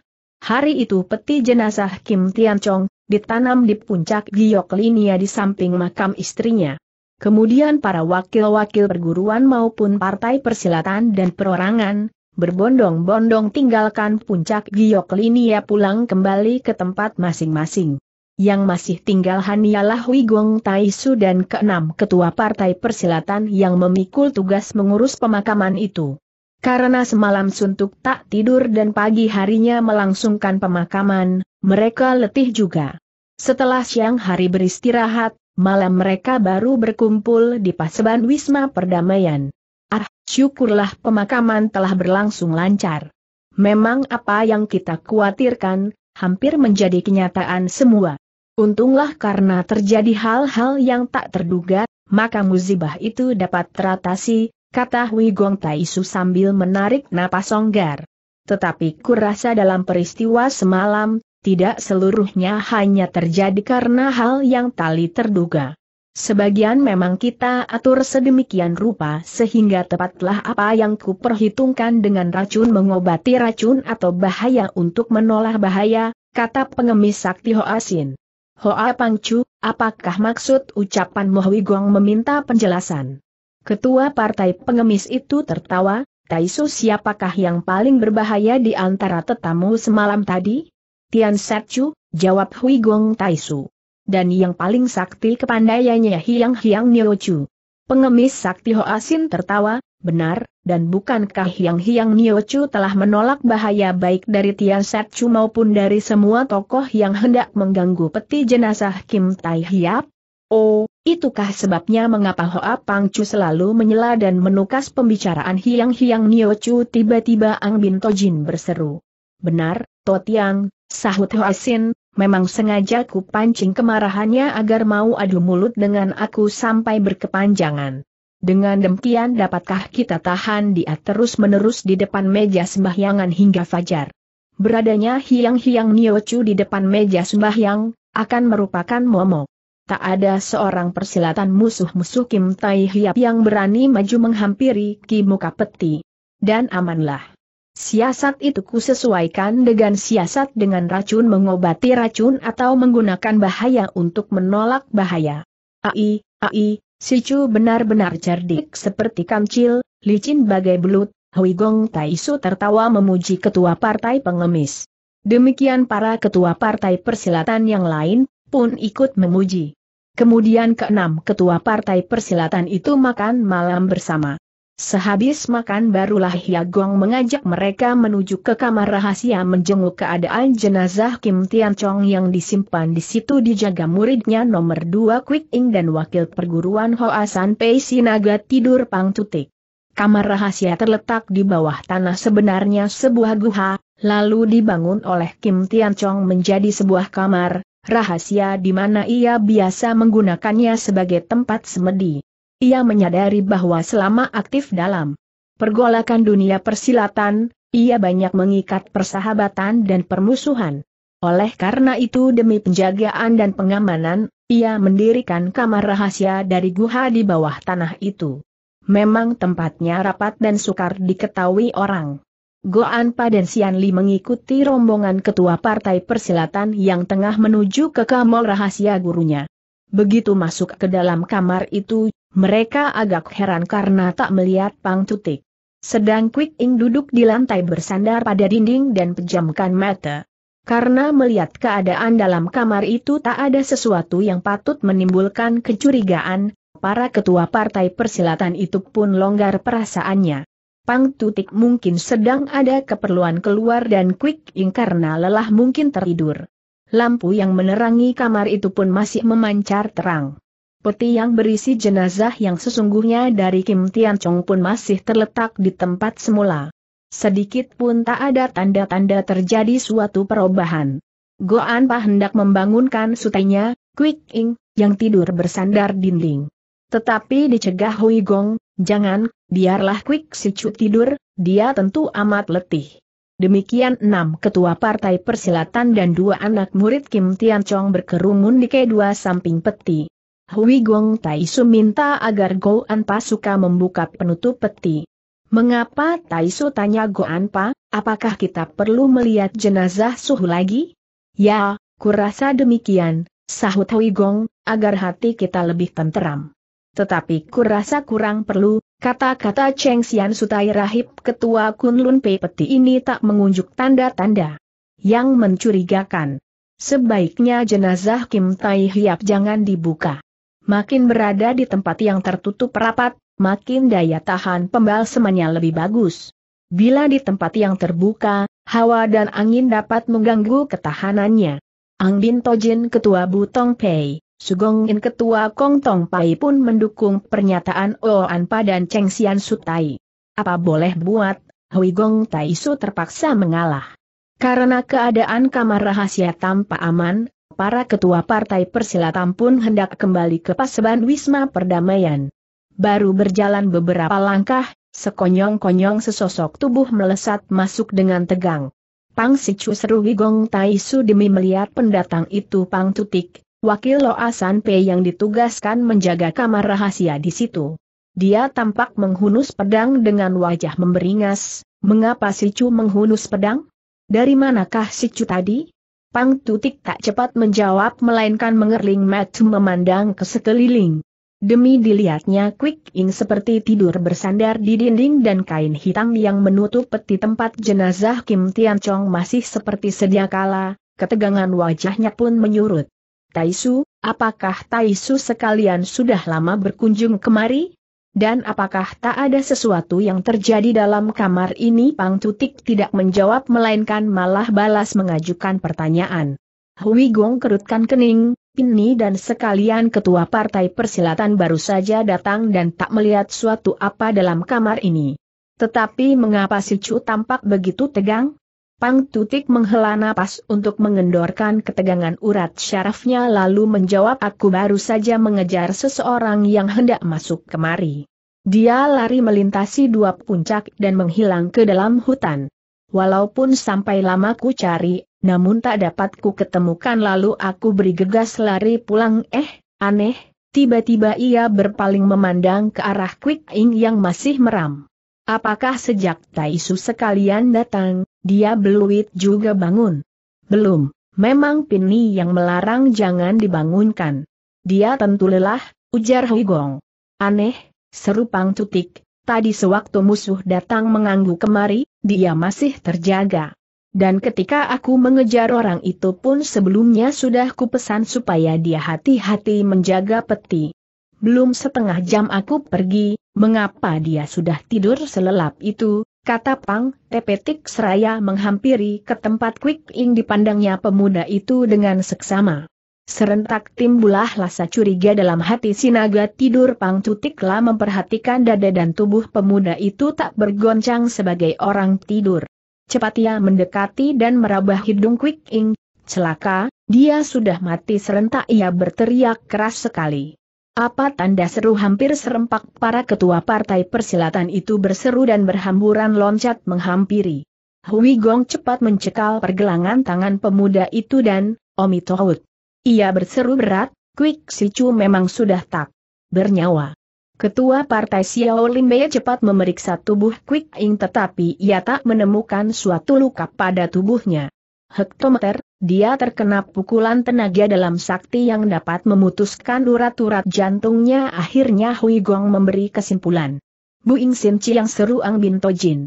Hari itu peti jenazah Kim Tianchong, ditanam di puncak giok linia di samping makam istrinya. Kemudian para wakil-wakil perguruan maupun partai persilatan dan perorangan, berbondong-bondong tinggalkan puncak giok linia pulang kembali ke tempat masing-masing. Yang masih tinggal hanyalah Wigong Taisu dan keenam ketua partai persilatan yang memikul tugas mengurus pemakaman itu. Karena semalam suntuk tak tidur dan pagi harinya melangsungkan pemakaman, mereka letih juga. Setelah siang hari beristirahat, malam mereka baru berkumpul di Paseban Wisma Perdamaian. Ah, syukurlah pemakaman telah berlangsung lancar. Memang apa yang kita khawatirkan, hampir menjadi kenyataan semua. Untunglah karena terjadi hal-hal yang tak terduga, maka musibah itu dapat teratasi, kata Hui Gong Taisu sambil menarik napas songgar. Tetapi kurasa dalam peristiwa semalam, tidak seluruhnya hanya terjadi karena hal yang tali terduga. Sebagian memang kita atur sedemikian rupa sehingga tepatlah apa yang kuperhitungkan dengan racun mengobati racun atau bahaya untuk menolak bahaya, kata pengemis sakti Hoasin. Hoa Pangcu, apakah maksud ucapan Mohwigong meminta penjelasan? Ketua partai pengemis itu tertawa, Taisu siapakah yang paling berbahaya di antara tetamu semalam tadi? Tian Setchu, jawab Hui Gong Taisu. Dan yang paling sakti kepandaiannya Hiang Hiang Niochu. Pengemis sakti Hoasin tertawa, benar, dan bukankah Hiang Hiang Niochu telah menolak bahaya baik dari Tian Setchu maupun dari semua tokoh yang hendak mengganggu peti jenazah Kim Tai Hiap? Oh, Itukah sebabnya mengapa Hoa Pangcu selalu menyela dan menukas pembicaraan hiang-hiang Niochu tiba-tiba Ang Bin Tojin berseru. Benar, Totiang, sahut Hoa Sin, memang sengaja ku pancing kemarahannya agar mau adu mulut dengan aku sampai berkepanjangan. Dengan demikian dapatkah kita tahan dia terus-menerus di depan meja sembahyangan hingga fajar. Beradanya hiang-hiang Niochu di depan meja sembahyang, akan merupakan momok tak ada seorang persilatan musuh-musuh Kim Tai Hiap yang berani maju menghampiri Ki Muka Peti. Dan amanlah. Siasat itu kusesuaikan dengan siasat dengan racun mengobati racun atau menggunakan bahaya untuk menolak bahaya. Ai, ai, si Chu benar-benar cerdik seperti kancil, licin bagai belut, Hui Gong Tai tertawa memuji ketua partai pengemis. Demikian para ketua partai persilatan yang lain, pun ikut memuji. Kemudian keenam ketua partai persilatan itu makan malam bersama. Sehabis makan barulah Hyagong mengajak mereka menuju ke kamar rahasia menjenguk keadaan jenazah Kim Tian Chong yang disimpan di situ dijaga muridnya nomor 2 Quick Ing dan wakil perguruan Hoa San Pei Sinaga tidur pang tutik. Kamar rahasia terletak di bawah tanah sebenarnya sebuah guha, lalu dibangun oleh Kim Tian Chong menjadi sebuah kamar, rahasia di mana ia biasa menggunakannya sebagai tempat semedi. Ia menyadari bahwa selama aktif dalam pergolakan dunia persilatan, ia banyak mengikat persahabatan dan permusuhan. Oleh karena itu demi penjagaan dan pengamanan, ia mendirikan kamar rahasia dari guha di bawah tanah itu. Memang tempatnya rapat dan sukar diketahui orang. Goan Sian Li mengikuti rombongan ketua partai persilatan yang tengah menuju ke kamar rahasia gurunya. Begitu masuk ke dalam kamar itu, mereka agak heran karena tak melihat Pang Tutik. Sedang Quick Ing duduk di lantai bersandar pada dinding dan pejamkan mata. Karena melihat keadaan dalam kamar itu tak ada sesuatu yang patut menimbulkan kecurigaan, para ketua partai persilatan itu pun longgar perasaannya. Pang Tutik mungkin sedang ada keperluan keluar dan Quick Ing karena lelah mungkin tertidur. Lampu yang menerangi kamar itu pun masih memancar terang. Peti yang berisi jenazah yang sesungguhnya dari Kim Tian Chong pun masih terletak di tempat semula. Sedikit pun tak ada tanda-tanda terjadi suatu perubahan. Goan Pa hendak membangunkan sutenya, Quick Ing, yang tidur bersandar dinding. Tetapi dicegah Hui Gong, Jangan, biarlah si Sicu tidur, dia tentu amat letih. Demikian enam ketua partai persilatan dan dua anak murid Kim Tian Chong berkerumun di kedua samping peti. Hui Gong Tai Su minta agar Go Pa suka membuka penutup peti. Mengapa Tai Su tanya Go Pa, apakah kita perlu melihat jenazah Suhu lagi? Ya, kurasa demikian, sahut Hui Gong, agar hati kita lebih tenteram tetapi kurasa kurang perlu, kata-kata Cheng Xian Sutai Rahib ketua Kunlun Pei Peti ini tak mengunjuk tanda-tanda yang mencurigakan. Sebaiknya jenazah Kim Tai Hiap jangan dibuka. Makin berada di tempat yang tertutup rapat, makin daya tahan pembalsemannya lebih bagus. Bila di tempat yang terbuka, hawa dan angin dapat mengganggu ketahanannya. Ang Bin Tojin Ketua Butong Pei Sugong In Ketua Kong Tong Pai pun mendukung pernyataan Oan Pa dan Cheng Xian Sutai. Apa boleh buat, Hui Gong Tai Su terpaksa mengalah. Karena keadaan kamar rahasia tanpa aman, para ketua partai persilatan pun hendak kembali ke paseban Wisma Perdamaian. Baru berjalan beberapa langkah, sekonyong-konyong sesosok tubuh melesat masuk dengan tegang. Pang Sichu seru Gong Tai Su demi melihat pendatang itu Pang Tutik, wakil Loasan P yang ditugaskan menjaga kamar rahasia di situ. Dia tampak menghunus pedang dengan wajah memberingas, mengapa si Chu menghunus pedang? Dari manakah si Chu tadi? Pang Tutik tak cepat menjawab melainkan mengerling mata memandang ke sekeliling. Demi dilihatnya Quick Ing seperti tidur bersandar di dinding dan kain hitam yang menutup peti tempat jenazah Kim Tian Chong masih seperti sedia kala, ketegangan wajahnya pun menyurut. Taisu, apakah Taisu sekalian sudah lama berkunjung kemari? Dan apakah tak ada sesuatu yang terjadi dalam kamar ini? Pang Tutik tidak menjawab melainkan malah balas mengajukan pertanyaan. Hui Gong kerutkan kening, Pini dan sekalian ketua partai persilatan baru saja datang dan tak melihat suatu apa dalam kamar ini. Tetapi mengapa si Chu tampak begitu tegang? Pang Tutik menghela napas untuk mengendorkan ketegangan urat syarafnya lalu menjawab aku baru saja mengejar seseorang yang hendak masuk kemari. Dia lari melintasi dua puncak dan menghilang ke dalam hutan. Walaupun sampai lama ku cari, namun tak dapat ku ketemukan lalu aku beri gegas lari pulang eh, aneh, tiba-tiba ia berpaling memandang ke arah Quick Ing yang masih meram. Apakah sejak Taisu sekalian datang, dia beluit juga bangun. Belum, memang Pini yang melarang jangan dibangunkan. Dia tentu lelah, ujar Huigong. Aneh, seru Pang Cutik, tadi sewaktu musuh datang mengganggu kemari, dia masih terjaga. Dan ketika aku mengejar orang itu pun sebelumnya sudah kupesan supaya dia hati-hati menjaga peti. Belum setengah jam aku pergi, mengapa dia sudah tidur selelap itu, Kata Pang, Tepetik Seraya menghampiri ke tempat Quick Ing dipandangnya pemuda itu dengan seksama. Serentak timbulah rasa curiga dalam hati Sinaga tidur Pang Tutiklah memperhatikan dada dan tubuh pemuda itu tak bergoncang sebagai orang tidur. Cepat ia mendekati dan merabah hidung Quick Ing. Celaka, dia sudah mati serentak ia berteriak keras sekali. Apa tanda seru hampir serempak para ketua partai persilatan itu berseru dan berhamburan loncat menghampiri. Hui Gong cepat mencekal pergelangan tangan pemuda itu dan, Omi Tohut. Ia berseru berat, Quick Si Sichu memang sudah tak bernyawa. Ketua Partai Xiao Limbei cepat memeriksa tubuh Quick Ing tetapi ia tak menemukan suatu luka pada tubuhnya hektometer, dia terkena pukulan tenaga dalam sakti yang dapat memutuskan urat-urat jantungnya akhirnya Hui Gong memberi kesimpulan. Ing Sin Chiang seru Ang bintojin. Jin.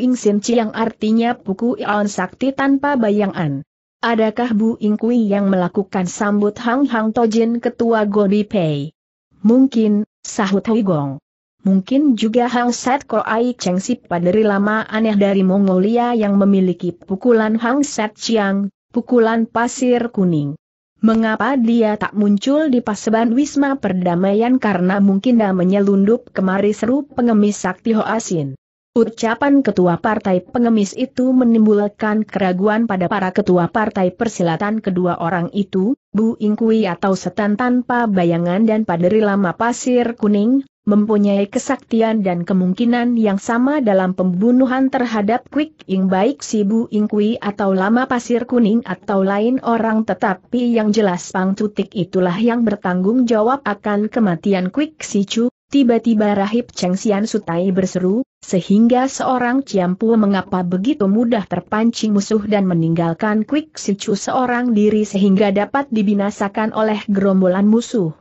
Ing Sin Chiang artinya puku ion sakti tanpa bayangan. Adakah Ing Kui yang melakukan sambut Hang Hang Tojin ketua Gobi Pei? Mungkin, sahut Hui Gong. Mungkin juga Hang Set Ai Cheng Si paderi lama aneh dari Mongolia yang memiliki pukulan Hang Set Chiang, pukulan pasir kuning. Mengapa dia tak muncul di paseban Wisma Perdamaian karena mungkin dia menyelundup kemari seru pengemis sakti Asin. Ucapan ketua partai pengemis itu menimbulkan keraguan pada para ketua partai persilatan kedua orang itu, Bu Ingkui atau setan tanpa bayangan dan paderi lama pasir kuning, mempunyai kesaktian dan kemungkinan yang sama dalam pembunuhan terhadap Quick Ing baik si Bu Ing Kui atau Lama Pasir Kuning atau lain orang tetapi yang jelas Pang Tutik itulah yang bertanggung jawab akan kematian Quick Si Chu, tiba-tiba Rahib Cheng Sian Sutai berseru, sehingga seorang Ciampu mengapa begitu mudah terpancing musuh dan meninggalkan Quick Si Chu seorang diri sehingga dapat dibinasakan oleh gerombolan musuh.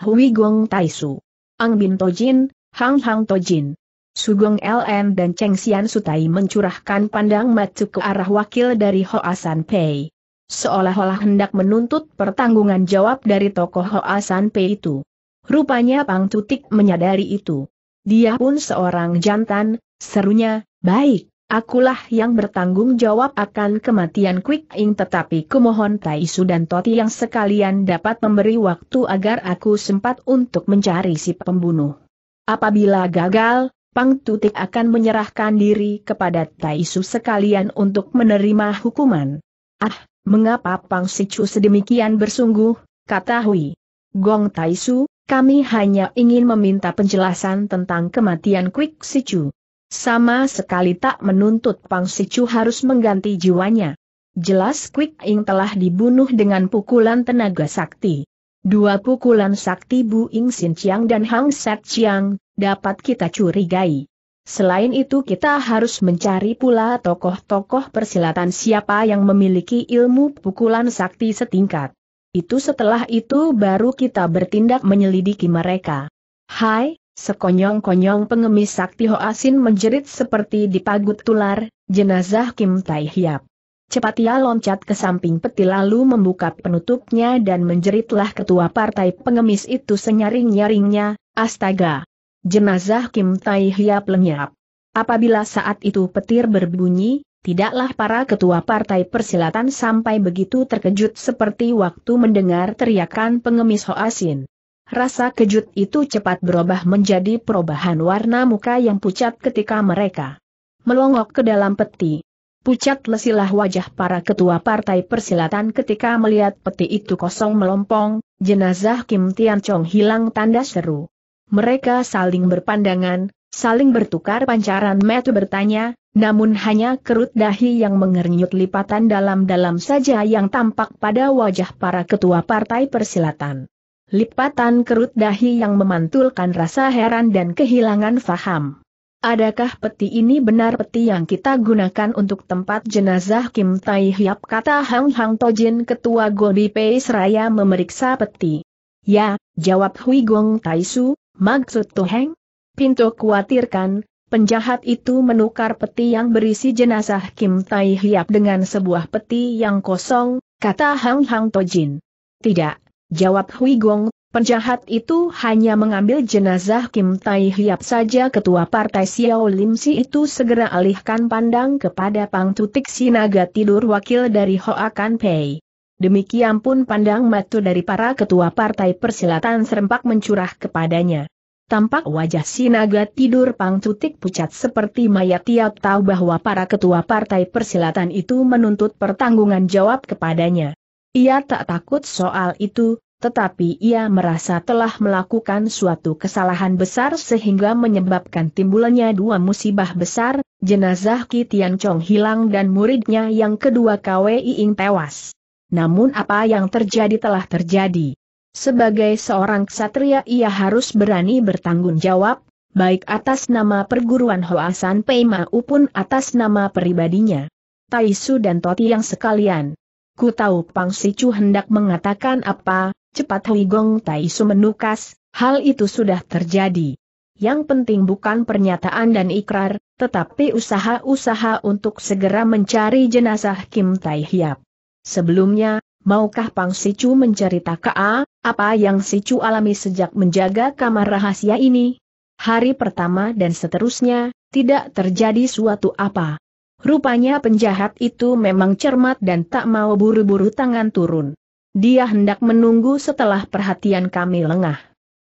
Hui Gong Taisu Ang Bin Tojin, Hang Hang Tojin. Sugong LN dan Cheng Xian Sutai mencurahkan pandang mata ke arah wakil dari Hoasan Pei. Seolah-olah hendak menuntut pertanggungan jawab dari tokoh Hoasan Pei itu. Rupanya Pang Tutik menyadari itu. Dia pun seorang jantan, serunya, baik, Akulah yang bertanggung jawab akan kematian Quick Ing tetapi kumohon Taisu dan Toti yang sekalian dapat memberi waktu agar aku sempat untuk mencari si pembunuh. Apabila gagal, Pang Tutik akan menyerahkan diri kepada Taisu sekalian untuk menerima hukuman. Ah, mengapa Pang Sicu sedemikian bersungguh, kata Hui. Gong Taisu, kami hanya ingin meminta penjelasan tentang kematian Quick Sicu. Sama sekali tak menuntut Pang Sicu harus mengganti jiwanya. Jelas Quick Ing telah dibunuh dengan pukulan tenaga sakti. Dua pukulan sakti Bu Ing Sin Chiang dan Hang Set Chiang, dapat kita curigai. Selain itu kita harus mencari pula tokoh-tokoh persilatan siapa yang memiliki ilmu pukulan sakti setingkat. Itu setelah itu baru kita bertindak menyelidiki mereka. Hai, Sekonyong-konyong pengemis sakti Hoasin menjerit seperti dipagut tular, jenazah Kim Tai Hyap. Cepat ia loncat ke samping peti lalu membuka penutupnya dan menjeritlah ketua partai pengemis itu senyaring-nyaringnya, astaga! Jenazah Kim Tai Hyap lenyap. Apabila saat itu petir berbunyi, tidaklah para ketua partai persilatan sampai begitu terkejut seperti waktu mendengar teriakan pengemis Hoasin. Rasa kejut itu cepat berubah menjadi perubahan warna muka yang pucat ketika mereka melongok ke dalam peti. Pucat lesilah wajah para ketua partai persilatan ketika melihat peti itu kosong melompong, jenazah Kim Tian Chong hilang tanda seru. Mereka saling berpandangan, saling bertukar pancaran metu bertanya, namun hanya kerut dahi yang mengernyut lipatan dalam-dalam saja yang tampak pada wajah para ketua partai persilatan. Lipatan kerut dahi yang memantulkan rasa heran dan kehilangan faham. Adakah peti ini benar peti yang kita gunakan untuk tempat jenazah Kim Tai Hyap? kata Hang Hang Tojin ketua Godi Pei Seraya memeriksa peti. Ya, jawab Hui Gong Tai Su, maksud Toheng? Pinto khawatirkan, penjahat itu menukar peti yang berisi jenazah Kim Tai Hyap dengan sebuah peti yang kosong, kata Hang Hang Tojin. Tidak, Jawab Hui Gong, penjahat itu hanya mengambil jenazah Kim Tai Hiap saja ketua partai Xiao Lim Si itu segera alihkan pandang kepada Pang Tutik Sinaga tidur wakil dari Hoa Kan Pei. Demikian pun pandang matu dari para ketua partai persilatan serempak mencurah kepadanya. Tampak wajah sinaga tidur pang tutik pucat seperti mayat tiap tahu bahwa para ketua partai persilatan itu menuntut pertanggungan jawab kepadanya. Ia tak takut soal itu, tetapi ia merasa telah melakukan suatu kesalahan besar sehingga menyebabkan timbulnya dua musibah besar, jenazah Ki Tian Chong hilang dan muridnya yang kedua Kwei Ying tewas. Namun apa yang terjadi telah terjadi. Sebagai seorang ksatria ia harus berani bertanggung jawab, baik atas nama perguruan Hoasan Pei maupun atas nama pribadinya. Taisu dan Toti yang sekalian. Ku tahu Pang Sicu hendak mengatakan apa, cepat Hui Gong Tai Su menukas, hal itu sudah terjadi. Yang penting bukan pernyataan dan ikrar, tetapi usaha-usaha untuk segera mencari jenazah Kim Tai Hiap. Sebelumnya, maukah Pang Sicu mencerita ke A, apa yang Sicu alami sejak menjaga kamar rahasia ini? Hari pertama dan seterusnya, tidak terjadi suatu apa. Rupanya penjahat itu memang cermat dan tak mau buru-buru tangan turun. Dia hendak menunggu setelah perhatian kami lengah.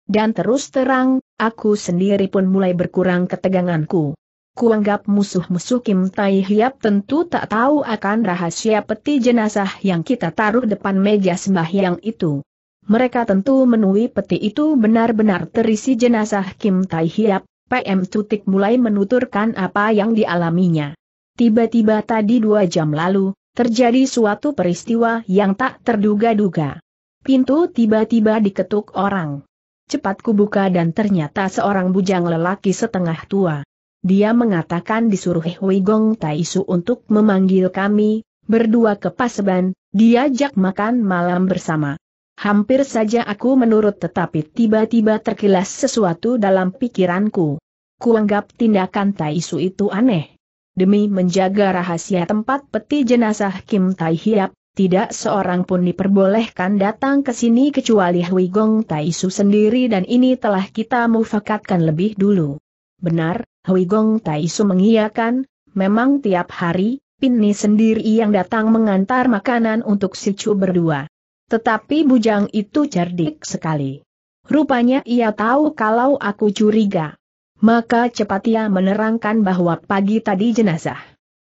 Dan terus terang, aku sendiri pun mulai berkurang keteganganku. Kuanggap musuh-musuh Kim Tai Hiap tentu tak tahu akan rahasia peti jenazah yang kita taruh depan meja sembahyang itu. Mereka tentu menui peti itu benar-benar terisi jenazah Kim Tai Hiap, PM Tutik mulai menuturkan apa yang dialaminya tiba-tiba tadi dua jam lalu, terjadi suatu peristiwa yang tak terduga-duga. Pintu tiba-tiba diketuk orang. Cepat kubuka dan ternyata seorang bujang lelaki setengah tua. Dia mengatakan disuruh Hui eh, Gong Taisu untuk memanggil kami, berdua ke Paseban, diajak makan malam bersama. Hampir saja aku menurut tetapi tiba-tiba terkilas sesuatu dalam pikiranku. Kuanggap tindakan Taisu itu aneh. Demi menjaga rahasia tempat peti jenazah Kim Tai Hiap, tidak seorang pun diperbolehkan datang ke sini kecuali Hui Gong Tai Su sendiri dan ini telah kita mufakatkan lebih dulu. Benar, Hui Gong Tai Su mengiyakan, memang tiap hari, Pinni sendiri yang datang mengantar makanan untuk si Chu berdua. Tetapi bujang itu cerdik sekali. Rupanya ia tahu kalau aku curiga. Maka cepat ia menerangkan bahwa pagi tadi jenazah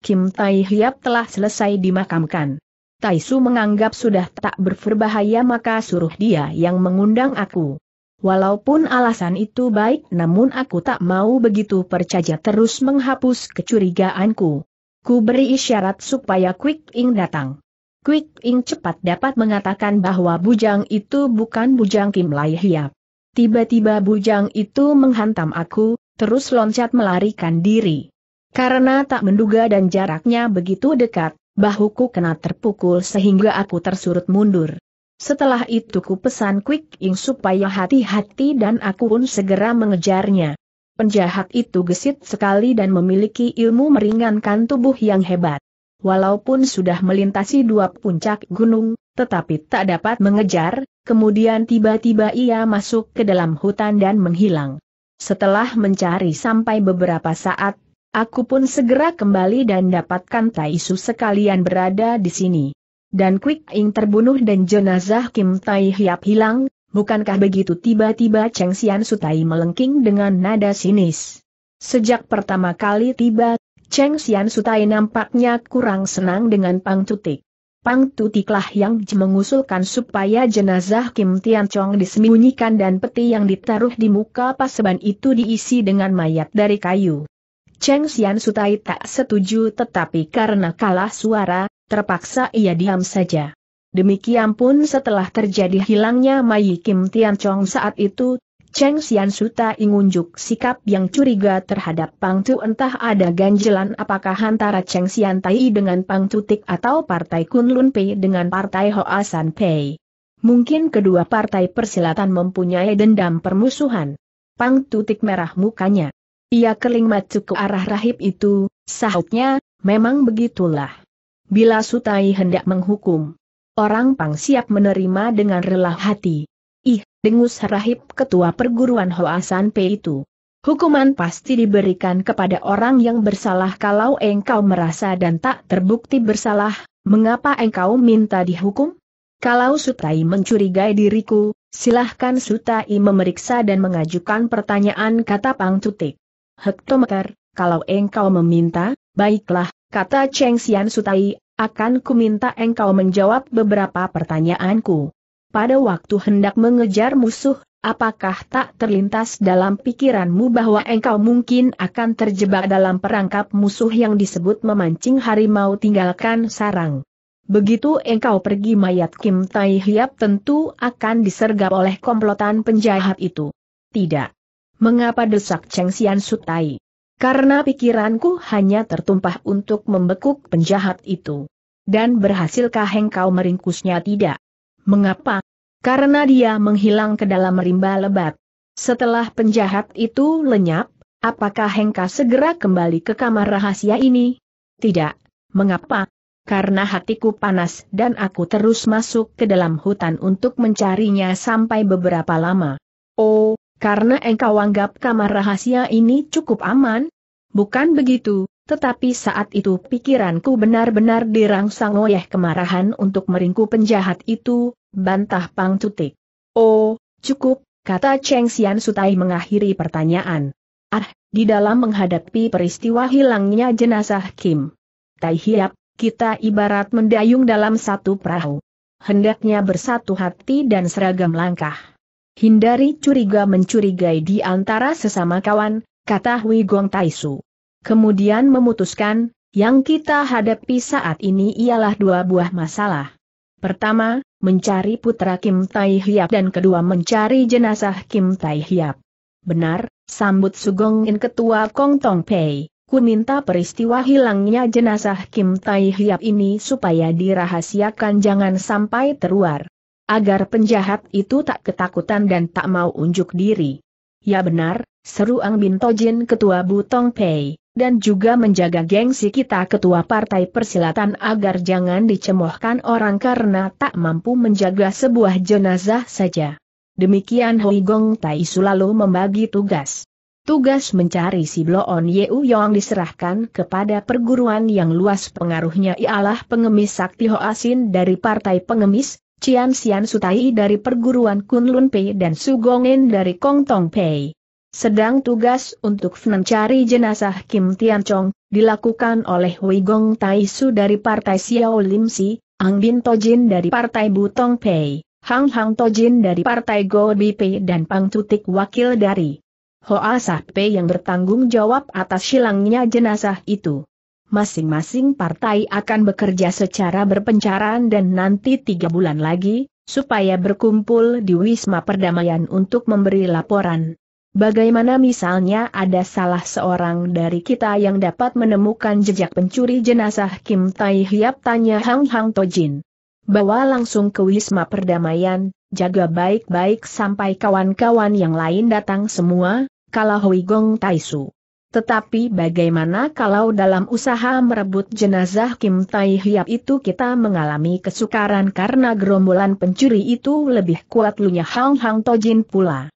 Kim Tai Hiap telah selesai dimakamkan. Tai Su menganggap sudah tak berbahaya maka suruh dia yang mengundang aku. Walaupun alasan itu baik namun aku tak mau begitu percaya terus menghapus kecurigaanku. Ku beri isyarat supaya Quick Ing datang. Quick Ing cepat dapat mengatakan bahwa bujang itu bukan bujang Kim Lai Hiap. Tiba-tiba bujang itu menghantam aku, terus loncat melarikan diri. Karena tak menduga dan jaraknya begitu dekat, bahuku kena terpukul sehingga aku tersurut mundur. Setelah itu ku pesan Quick Ing supaya hati-hati dan aku pun segera mengejarnya. Penjahat itu gesit sekali dan memiliki ilmu meringankan tubuh yang hebat walaupun sudah melintasi dua puncak gunung, tetapi tak dapat mengejar, kemudian tiba-tiba ia masuk ke dalam hutan dan menghilang. Setelah mencari sampai beberapa saat, aku pun segera kembali dan dapatkan Taisu sekalian berada di sini. Dan Quick Ing terbunuh dan jenazah Kim Tai Hiap hilang, bukankah begitu tiba-tiba Cheng Xian Sutai melengking dengan nada sinis. Sejak pertama kali tiba, Cheng Xian Sutai nampaknya kurang senang dengan Pang Tutik. Pang Tutiklah yang mengusulkan supaya jenazah Kim Tian Chong disembunyikan dan peti yang ditaruh di muka paseban itu diisi dengan mayat dari kayu. Cheng Xian Sutai tak setuju tetapi karena kalah suara, terpaksa ia diam saja. Demikian pun setelah terjadi hilangnya Mai Kim Tian Chong saat itu, Cheng Xian Suta mengunjuk sikap yang curiga terhadap Pang Tu entah ada ganjelan apakah antara Cheng Xian Tai dengan Pang Tutik atau Partai Kunlun Pei dengan Partai Hoasan Pei. Mungkin kedua partai persilatan mempunyai dendam permusuhan. Pang Tutik merah mukanya. Ia keling matuk ke arah rahib itu, sahutnya, memang begitulah. Bila Sutai hendak menghukum, orang Pang siap menerima dengan rela hati. Ih, dengus rahib ketua perguruan Hoasan P itu. Hukuman pasti diberikan kepada orang yang bersalah kalau engkau merasa dan tak terbukti bersalah, mengapa engkau minta dihukum? Kalau Sutai mencurigai diriku, silahkan Sutai memeriksa dan mengajukan pertanyaan kata Pang Tutik. Hektometer, kalau engkau meminta, baiklah, kata Cheng Xian Sutai, akan ku minta engkau menjawab beberapa pertanyaanku pada waktu hendak mengejar musuh, apakah tak terlintas dalam pikiranmu bahwa engkau mungkin akan terjebak dalam perangkap musuh yang disebut memancing harimau tinggalkan sarang? Begitu engkau pergi mayat Kim Tai Hiap tentu akan disergap oleh komplotan penjahat itu. Tidak. Mengapa desak Cheng Sian Sutai? Karena pikiranku hanya tertumpah untuk membekuk penjahat itu. Dan berhasilkah engkau meringkusnya tidak? Mengapa? Karena dia menghilang ke dalam rimba lebat. Setelah penjahat itu lenyap, apakah Hengka segera kembali ke kamar rahasia ini? Tidak. Mengapa? Karena hatiku panas dan aku terus masuk ke dalam hutan untuk mencarinya sampai beberapa lama. Oh, karena engkau anggap kamar rahasia ini cukup aman? Bukan begitu, tetapi saat itu pikiranku benar-benar dirangsang oleh kemarahan untuk meringku penjahat itu, bantah Pang Tutik. Oh, cukup, kata Cheng Xian Sutai mengakhiri pertanyaan. Ah, di dalam menghadapi peristiwa hilangnya jenazah Kim. Tai Hiap, kita ibarat mendayung dalam satu perahu. Hendaknya bersatu hati dan seragam langkah. Hindari curiga mencurigai di antara sesama kawan, kata Hui Gong Taisu kemudian memutuskan, yang kita hadapi saat ini ialah dua buah masalah. Pertama, mencari putra Kim Tai Hyap dan kedua mencari jenazah Kim Tai Hyap. Benar, sambut Sugong In Ketua Kong Tong Pei, ku minta peristiwa hilangnya jenazah Kim Tai Hyap ini supaya dirahasiakan jangan sampai terluar. Agar penjahat itu tak ketakutan dan tak mau unjuk diri. Ya benar, seru Ang Bin Tojin Ketua Butong Pei, dan juga menjaga gengsi kita ketua partai persilatan agar jangan dicemohkan orang karena tak mampu menjaga sebuah jenazah saja. Demikian Hui Gong Tai Su membagi tugas. Tugas mencari si Bloon Yeu Yong diserahkan kepada perguruan yang luas pengaruhnya ialah pengemis Sakti Asin dari Partai Pengemis, Cian Sian Sutai dari perguruan Kunlun Pei dan Su En dari Kong Tong Pei. Sedang tugas untuk mencari jenazah Kim Tian Chong, dilakukan oleh Wei Gong Tai Su dari Partai Xiao Lim Si, Ang Bin Tojin dari Partai Butong Pei, Hang Hang Tojin dari Partai Go Pei dan Pang Tutik wakil dari Hoa Pei yang bertanggung jawab atas hilangnya jenazah itu. Masing-masing partai akan bekerja secara berpencaran dan nanti tiga bulan lagi, supaya berkumpul di Wisma Perdamaian untuk memberi laporan. Bagaimana misalnya ada salah seorang dari kita yang dapat menemukan jejak pencuri jenazah Kim Tai Hiap tanya Hang Hang Tojin. Bawa langsung ke Wisma Perdamaian, jaga baik-baik sampai kawan-kawan yang lain datang semua, kalau Hui Gong Taisu. Tetapi bagaimana kalau dalam usaha merebut jenazah Kim Tai Hiap itu kita mengalami kesukaran karena gerombolan pencuri itu lebih kuat lunya Hang Hang Tojin pula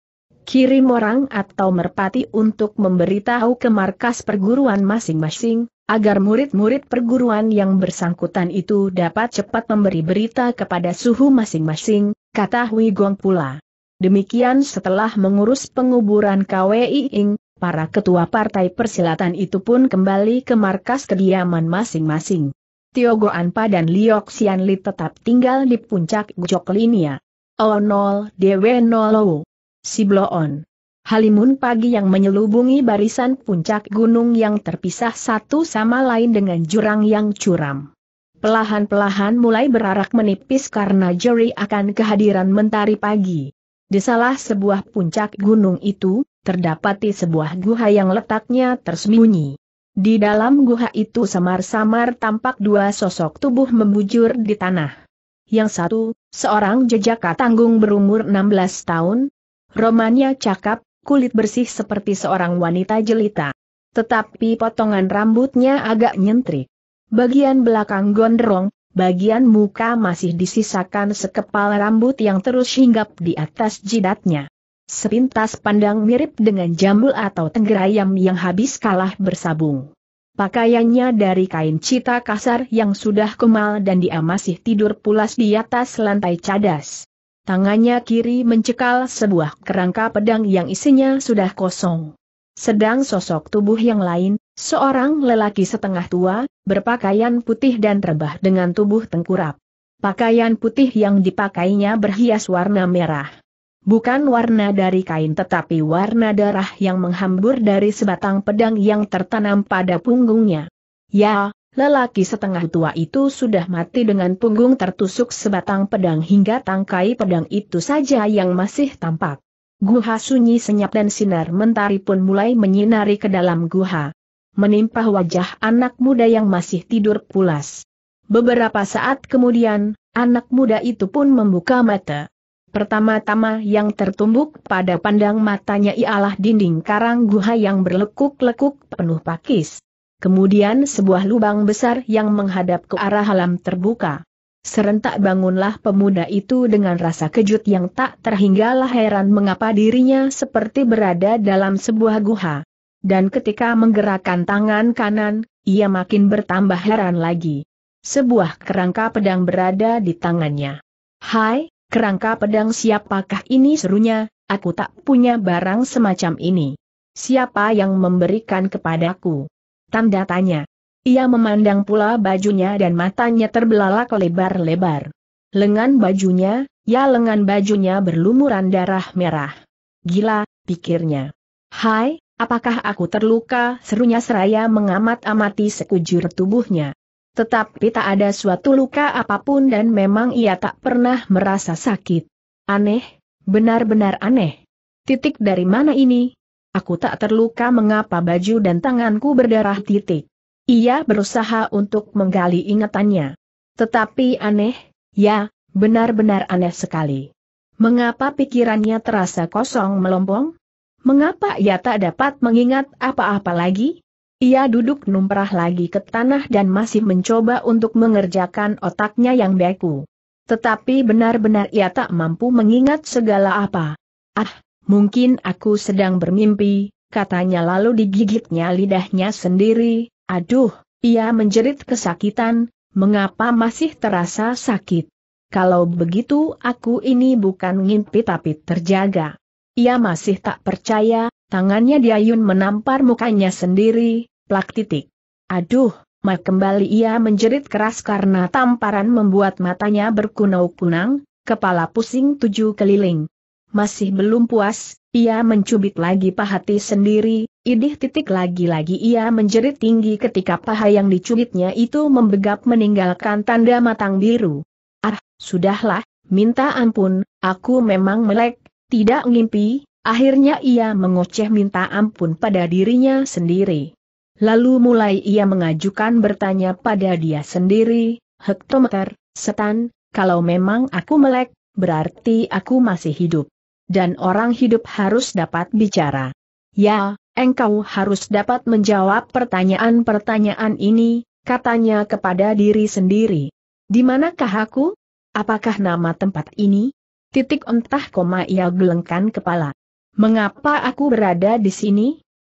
kirim orang atau merpati untuk memberitahu ke markas perguruan masing-masing, agar murid-murid perguruan yang bersangkutan itu dapat cepat memberi berita kepada suhu masing-masing, kata Hui Gong pula. Demikian setelah mengurus penguburan KWI Ing, para ketua partai persilatan itu pun kembali ke markas kediaman masing-masing. Tio Goanpa dan Liok Xianli tetap tinggal di puncak Gojoklinia. O0 DW 0 Sibloon. Halimun pagi yang menyelubungi barisan puncak gunung yang terpisah satu sama lain dengan jurang yang curam. Pelahan-pelahan mulai berarak menipis karena jeri akan kehadiran mentari pagi. Di salah sebuah puncak gunung itu, terdapati sebuah guha yang letaknya tersembunyi. Di dalam guha itu samar-samar tampak dua sosok tubuh membujur di tanah. Yang satu, seorang jejaka tanggung berumur 16 tahun, Romannya cakap, kulit bersih seperti seorang wanita jelita. Tetapi potongan rambutnya agak nyentrik. Bagian belakang gondrong, bagian muka masih disisakan sekepal rambut yang terus hinggap di atas jidatnya. Sepintas pandang mirip dengan jambul atau tenggerayam yang habis kalah bersabung. Pakaiannya dari kain cita kasar yang sudah kemal dan dia masih tidur pulas di atas lantai cadas. Tangannya kiri mencekal sebuah kerangka pedang yang isinya sudah kosong. Sedang sosok tubuh yang lain, seorang lelaki setengah tua, berpakaian putih dan rebah dengan tubuh tengkurap. Pakaian putih yang dipakainya berhias warna merah. Bukan warna dari kain tetapi warna darah yang menghambur dari sebatang pedang yang tertanam pada punggungnya. Ya, Lelaki setengah tua itu sudah mati dengan punggung tertusuk sebatang pedang hingga tangkai pedang itu saja yang masih tampak. Guha sunyi senyap dan sinar mentari pun mulai menyinari ke dalam guha. Menimpa wajah anak muda yang masih tidur pulas. Beberapa saat kemudian, anak muda itu pun membuka mata. Pertama-tama yang tertumbuk pada pandang matanya ialah dinding karang guha yang berlekuk-lekuk penuh pakis. Kemudian sebuah lubang besar yang menghadap ke arah alam terbuka. Serentak bangunlah pemuda itu dengan rasa kejut yang tak terhinggalah heran mengapa dirinya seperti berada dalam sebuah guha. Dan ketika menggerakkan tangan kanan, ia makin bertambah heran lagi. Sebuah kerangka pedang berada di tangannya. Hai, kerangka pedang siapakah ini serunya, aku tak punya barang semacam ini. Siapa yang memberikan kepadaku? Tanda tanya. Ia memandang pula bajunya dan matanya terbelalak lebar-lebar. Lengan bajunya, ya lengan bajunya berlumuran darah merah. Gila, pikirnya. Hai, apakah aku terluka? Serunya seraya mengamat-amati sekujur tubuhnya. Tetapi tak ada suatu luka apapun dan memang ia tak pernah merasa sakit. Aneh, benar-benar aneh. Titik dari mana ini? Aku tak terluka mengapa baju dan tanganku berdarah titik. Ia berusaha untuk menggali ingatannya. Tetapi aneh, ya, benar-benar aneh sekali. Mengapa pikirannya terasa kosong melompong? Mengapa ia tak dapat mengingat apa-apa lagi? Ia duduk numprah lagi ke tanah dan masih mencoba untuk mengerjakan otaknya yang beku. Tetapi benar-benar ia tak mampu mengingat segala apa. Ah, Mungkin aku sedang bermimpi, katanya lalu digigitnya lidahnya sendiri, aduh, ia menjerit kesakitan, mengapa masih terasa sakit? Kalau begitu aku ini bukan ngimpi tapi terjaga. Ia masih tak percaya, tangannya diayun menampar mukanya sendiri, plak titik. Aduh, mak kembali ia menjerit keras karena tamparan membuat matanya berkunau-kunang, kepala pusing tujuh keliling. Masih belum puas, ia mencubit lagi pahati sendiri, idih titik lagi-lagi ia menjerit tinggi ketika paha yang dicubitnya itu membegap meninggalkan tanda matang biru. Ah, sudahlah, minta ampun, aku memang melek, tidak ngimpi, akhirnya ia mengoceh minta ampun pada dirinya sendiri. Lalu mulai ia mengajukan bertanya pada dia sendiri, hektometer, setan, kalau memang aku melek, berarti aku masih hidup dan orang hidup harus dapat bicara. Ya, engkau harus dapat menjawab pertanyaan-pertanyaan ini, katanya kepada diri sendiri. Di manakah aku? Apakah nama tempat ini? Titik entah koma ia gelengkan kepala. Mengapa aku berada di sini?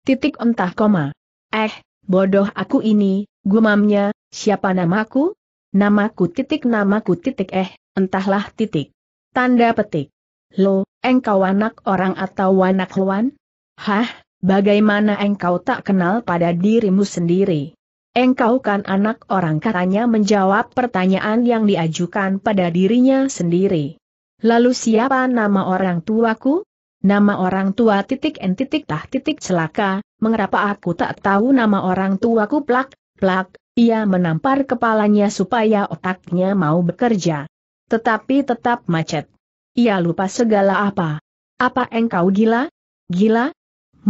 Titik entah koma. Eh, bodoh aku ini, gumamnya, siapa namaku? Namaku titik namaku titik eh, entahlah titik. Tanda petik. Loh, Engkau anak orang atau anak hewan? Hah, bagaimana engkau tak kenal pada dirimu sendiri? Engkau kan anak orang katanya menjawab pertanyaan yang diajukan pada dirinya sendiri. Lalu siapa nama orang tuaku? Nama orang tua titik n titik tah titik celaka, mengapa aku tak tahu nama orang tuaku plak, plak, ia menampar kepalanya supaya otaknya mau bekerja. Tetapi tetap macet. Ia lupa segala apa. Apa engkau gila? Gila?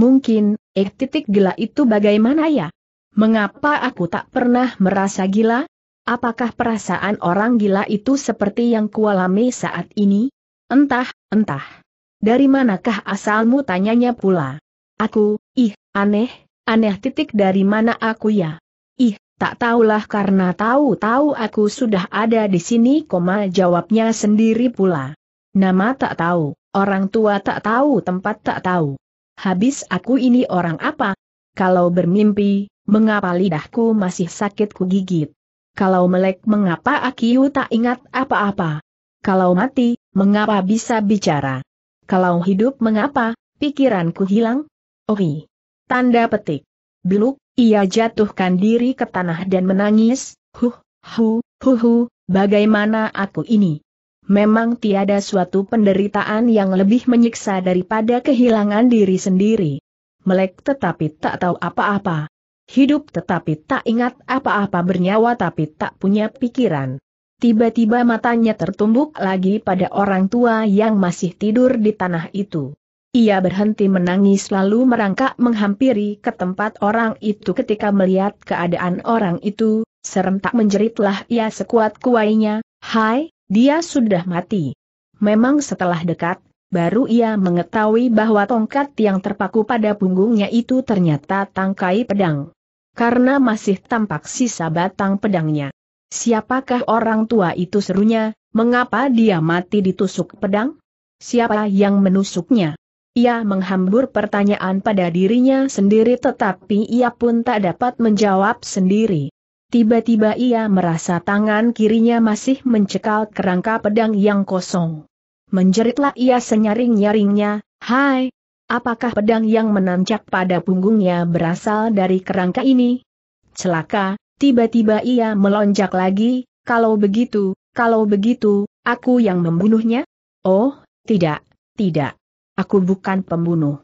Mungkin, eh titik gila itu bagaimana ya? Mengapa aku tak pernah merasa gila? Apakah perasaan orang gila itu seperti yang kualami saat ini? Entah, entah. Dari manakah asalmu tanyanya pula? Aku, ih, aneh, aneh titik dari mana aku ya? Ih, tak tahulah karena tahu-tahu aku sudah ada di sini, koma jawabnya sendiri pula. Nama tak tahu, orang tua tak tahu, tempat tak tahu. Habis aku ini orang apa? Kalau bermimpi, mengapa lidahku masih sakit ku gigit? Kalau melek mengapa akiu tak ingat apa-apa? Kalau mati, mengapa bisa bicara? Kalau hidup mengapa, pikiranku hilang? Ohi. Tanda petik. Beluk, ia jatuhkan diri ke tanah dan menangis, huh, hu, hu, hu, bagaimana aku ini? Memang tiada suatu penderitaan yang lebih menyiksa daripada kehilangan diri sendiri. Melek tetapi tak tahu apa-apa. Hidup tetapi tak ingat apa-apa bernyawa tapi tak punya pikiran. Tiba-tiba matanya tertumbuk lagi pada orang tua yang masih tidur di tanah itu. Ia berhenti menangis lalu merangkak menghampiri ke tempat orang itu ketika melihat keadaan orang itu, serentak menjeritlah ia sekuat kuainya, Hai, dia sudah mati. Memang setelah dekat, baru ia mengetahui bahwa tongkat yang terpaku pada punggungnya itu ternyata tangkai pedang. Karena masih tampak sisa batang pedangnya. Siapakah orang tua itu serunya, mengapa dia mati ditusuk pedang? Siapa yang menusuknya? Ia menghambur pertanyaan pada dirinya sendiri tetapi ia pun tak dapat menjawab sendiri. Tiba-tiba ia merasa tangan kirinya masih mencekal kerangka pedang yang kosong. Menjeritlah ia senyaring-nyaringnya, Hai, apakah pedang yang menancap pada punggungnya berasal dari kerangka ini? Celaka, tiba-tiba ia melonjak lagi, kalau begitu, kalau begitu, aku yang membunuhnya? Oh, tidak, tidak. Aku bukan pembunuh.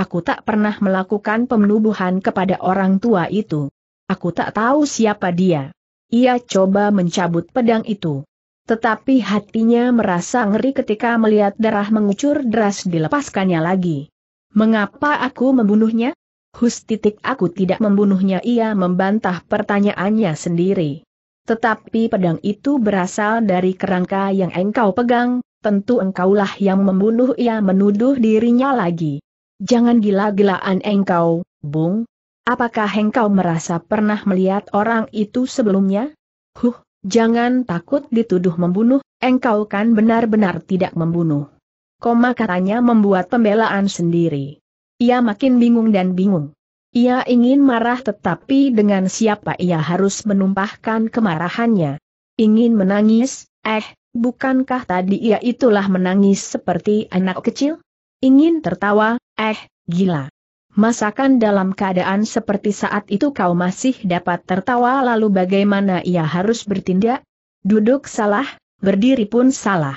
Aku tak pernah melakukan pembunuhan kepada orang tua itu. Aku tak tahu siapa dia. Ia coba mencabut pedang itu. Tetapi hatinya merasa ngeri ketika melihat darah mengucur deras dilepaskannya lagi. Mengapa aku membunuhnya? Hus titik aku tidak membunuhnya ia membantah pertanyaannya sendiri. Tetapi pedang itu berasal dari kerangka yang engkau pegang, tentu engkaulah yang membunuh ia menuduh dirinya lagi. Jangan gila-gilaan engkau, Bung, Apakah engkau merasa pernah melihat orang itu sebelumnya? Huh, jangan takut dituduh membunuh, engkau kan benar-benar tidak membunuh. Koma katanya membuat pembelaan sendiri. Ia makin bingung dan bingung. Ia ingin marah tetapi dengan siapa ia harus menumpahkan kemarahannya. Ingin menangis, eh, bukankah tadi ia itulah menangis seperti anak kecil? Ingin tertawa, eh, gila. Masakan dalam keadaan seperti saat itu kau masih dapat tertawa lalu bagaimana ia harus bertindak? Duduk salah, berdiri pun salah.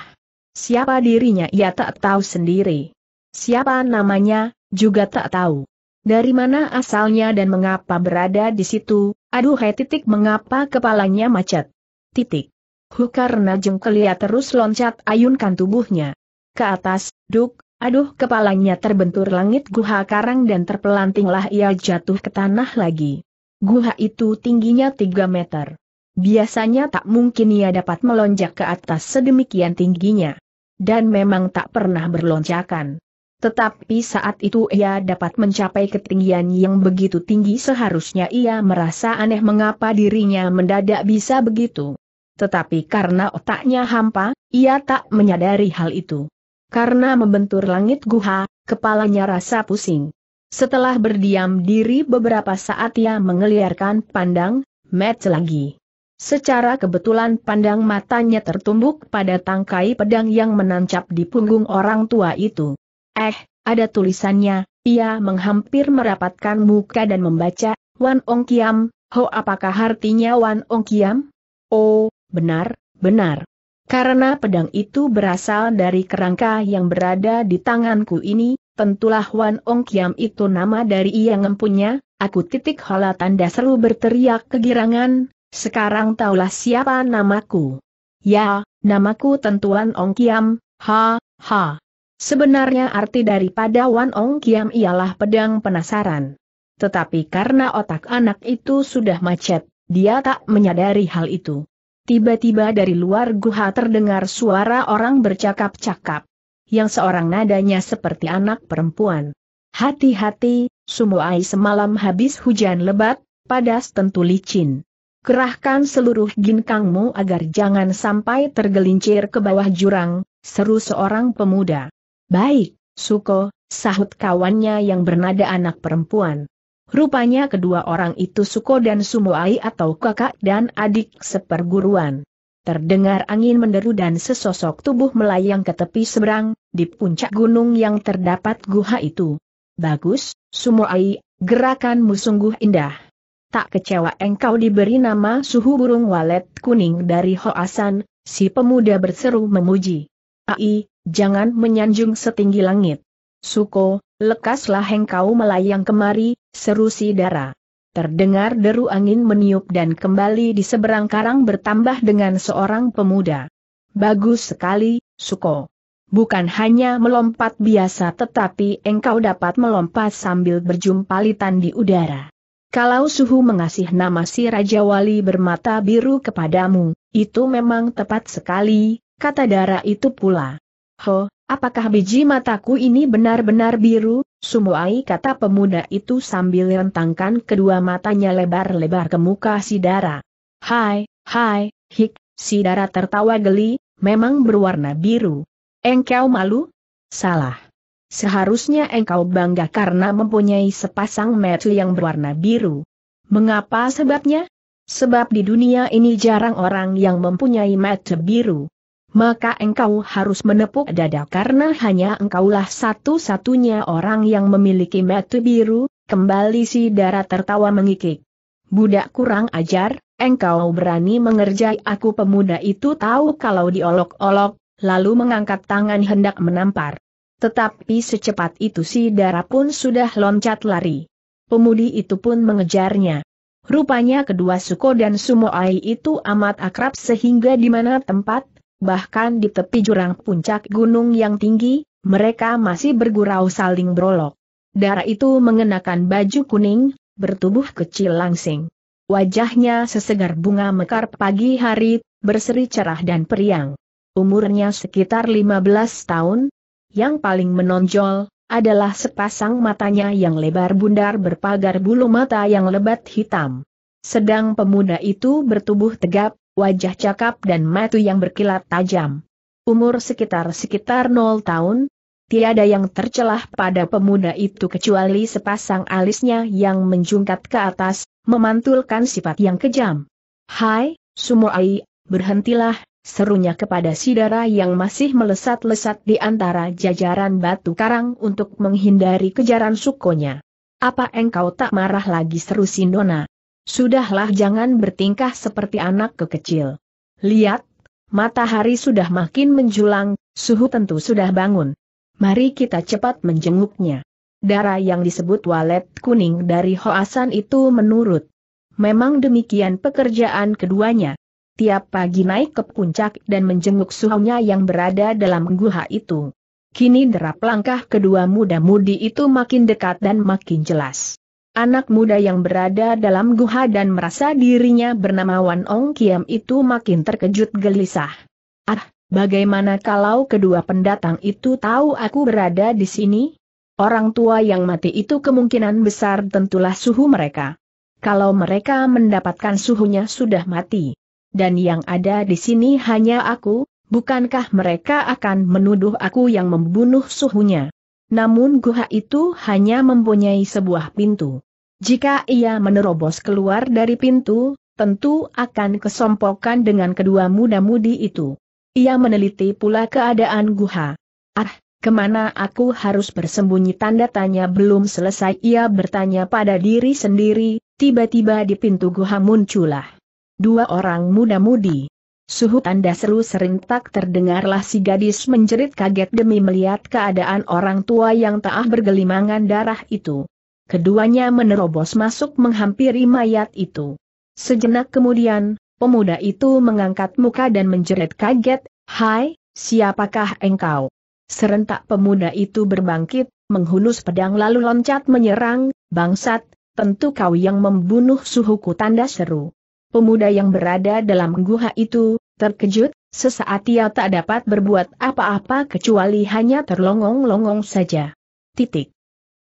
Siapa dirinya ia tak tahu sendiri. Siapa namanya, juga tak tahu. Dari mana asalnya dan mengapa berada di situ, aduh hai titik mengapa kepalanya macet. Titik. Hu karena jengkelia terus loncat ayunkan tubuhnya. Ke atas, duk, Aduh kepalanya terbentur langit guha karang dan terpelantinglah ia jatuh ke tanah lagi. Guha itu tingginya 3 meter. Biasanya tak mungkin ia dapat melonjak ke atas sedemikian tingginya. Dan memang tak pernah berlonjakan. Tetapi saat itu ia dapat mencapai ketinggian yang begitu tinggi seharusnya ia merasa aneh mengapa dirinya mendadak bisa begitu. Tetapi karena otaknya hampa, ia tak menyadari hal itu. Karena membentur langit guha, kepalanya rasa pusing. Setelah berdiam diri beberapa saat ia mengeliarkan pandang, match lagi. Secara kebetulan pandang matanya tertumbuk pada tangkai pedang yang menancap di punggung orang tua itu. Eh, ada tulisannya, ia menghampir merapatkan muka dan membaca, Wan Ong Kiam, ho apakah artinya Wan Ong Kiam? Oh, benar, benar. Karena pedang itu berasal dari kerangka yang berada di tanganku ini, tentulah Wan Ong Kiam itu nama dari yang empunya, aku titik hala tanda seru berteriak kegirangan, sekarang taulah siapa namaku. Ya, namaku tentuan Ong Kiam, ha, ha. Sebenarnya arti daripada Wan Ong Kiam ialah pedang penasaran. Tetapi karena otak anak itu sudah macet, dia tak menyadari hal itu. Tiba-tiba dari luar guha terdengar suara orang bercakap-cakap. Yang seorang nadanya seperti anak perempuan. Hati-hati, Sumuai semalam habis hujan lebat, padas tentu licin. Kerahkan seluruh ginkangmu agar jangan sampai tergelincir ke bawah jurang, seru seorang pemuda. Baik, Suko, sahut kawannya yang bernada anak perempuan. Rupanya kedua orang itu Suko dan Sumoai atau kakak dan adik seperguruan. Terdengar angin menderu dan sesosok tubuh melayang ke tepi seberang, di puncak gunung yang terdapat guha itu. Bagus, Sumoai, gerakanmu sungguh indah. Tak kecewa engkau diberi nama suhu burung walet kuning dari Hoasan, si pemuda berseru memuji. Ai, jangan menyanjung setinggi langit. Suko, Lekaslah engkau melayang kemari, seru si dara. Terdengar deru angin meniup dan kembali di seberang karang bertambah dengan seorang pemuda. Bagus sekali, Suko. Bukan hanya melompat biasa tetapi engkau dapat melompat sambil berjumpalitan di udara. Kalau suhu mengasih nama si Raja Wali bermata biru kepadamu, itu memang tepat sekali, kata darah itu pula. Ho, apakah biji mataku ini benar-benar biru? Sumuai kata pemuda itu sambil rentangkan kedua matanya lebar-lebar ke muka Sidara. Hai, hai, hik, Sidara tertawa geli, memang berwarna biru. Engkau malu? Salah. Seharusnya engkau bangga karena mempunyai sepasang mata yang berwarna biru. Mengapa sebabnya? Sebab di dunia ini jarang orang yang mempunyai mata biru maka engkau harus menepuk dada karena hanya engkaulah satu-satunya orang yang memiliki metu biru, kembali si darah tertawa mengikik. Budak kurang ajar, engkau berani mengerjai aku pemuda itu tahu kalau diolok-olok, lalu mengangkat tangan hendak menampar. Tetapi secepat itu si darah pun sudah loncat lari. Pemudi itu pun mengejarnya. Rupanya kedua Suko dan Sumoai itu amat akrab sehingga di mana tempat, bahkan di tepi jurang puncak gunung yang tinggi, mereka masih bergurau saling berolok. Darah itu mengenakan baju kuning, bertubuh kecil langsing. Wajahnya sesegar bunga mekar pagi hari, berseri cerah dan periang. Umurnya sekitar 15 tahun. Yang paling menonjol, adalah sepasang matanya yang lebar bundar berpagar bulu mata yang lebat hitam. Sedang pemuda itu bertubuh tegap, wajah cakap dan mata yang berkilat tajam. Umur sekitar-sekitar nol tahun, tiada yang tercelah pada pemuda itu kecuali sepasang alisnya yang menjungkat ke atas, memantulkan sifat yang kejam. Hai, Sumoai, berhentilah, serunya kepada Sidara yang masih melesat-lesat di antara jajaran batu karang untuk menghindari kejaran sukonya. Apa engkau tak marah lagi seru Sindona? Sudahlah jangan bertingkah seperti anak kekecil. Lihat, matahari sudah makin menjulang, suhu tentu sudah bangun. Mari kita cepat menjenguknya. Darah yang disebut walet kuning dari Hoasan itu menurut. Memang demikian pekerjaan keduanya. Tiap pagi naik ke puncak dan menjenguk suhunya yang berada dalam guha itu. Kini derap langkah kedua muda-mudi itu makin dekat dan makin jelas. Anak muda yang berada dalam guha dan merasa dirinya bernama Wan Ong Kiam itu makin terkejut gelisah. Ah, bagaimana kalau kedua pendatang itu tahu aku berada di sini? Orang tua yang mati itu kemungkinan besar tentulah suhu mereka. Kalau mereka mendapatkan suhunya sudah mati. Dan yang ada di sini hanya aku, bukankah mereka akan menuduh aku yang membunuh suhunya? Namun guha itu hanya mempunyai sebuah pintu. Jika ia menerobos keluar dari pintu, tentu akan kesompokan dengan kedua muda-mudi itu. Ia meneliti pula keadaan guha. Ah, kemana aku harus bersembunyi tanda tanya belum selesai ia bertanya pada diri sendiri, tiba-tiba di pintu guha muncullah. Dua orang muda-mudi. Suhu tanda seru serentak terdengarlah si gadis menjerit kaget demi melihat keadaan orang tua yang tak ah bergelimangan darah itu. Keduanya menerobos masuk menghampiri mayat itu. Sejenak kemudian, pemuda itu mengangkat muka dan menjerit kaget, Hai, siapakah engkau? Serentak pemuda itu berbangkit, menghunus pedang lalu loncat menyerang, bangsat, tentu kau yang membunuh suhuku tanda seru. Pemuda yang berada dalam guha itu, terkejut, sesaat ia tak dapat berbuat apa-apa kecuali hanya terlongong-longong saja. Titik.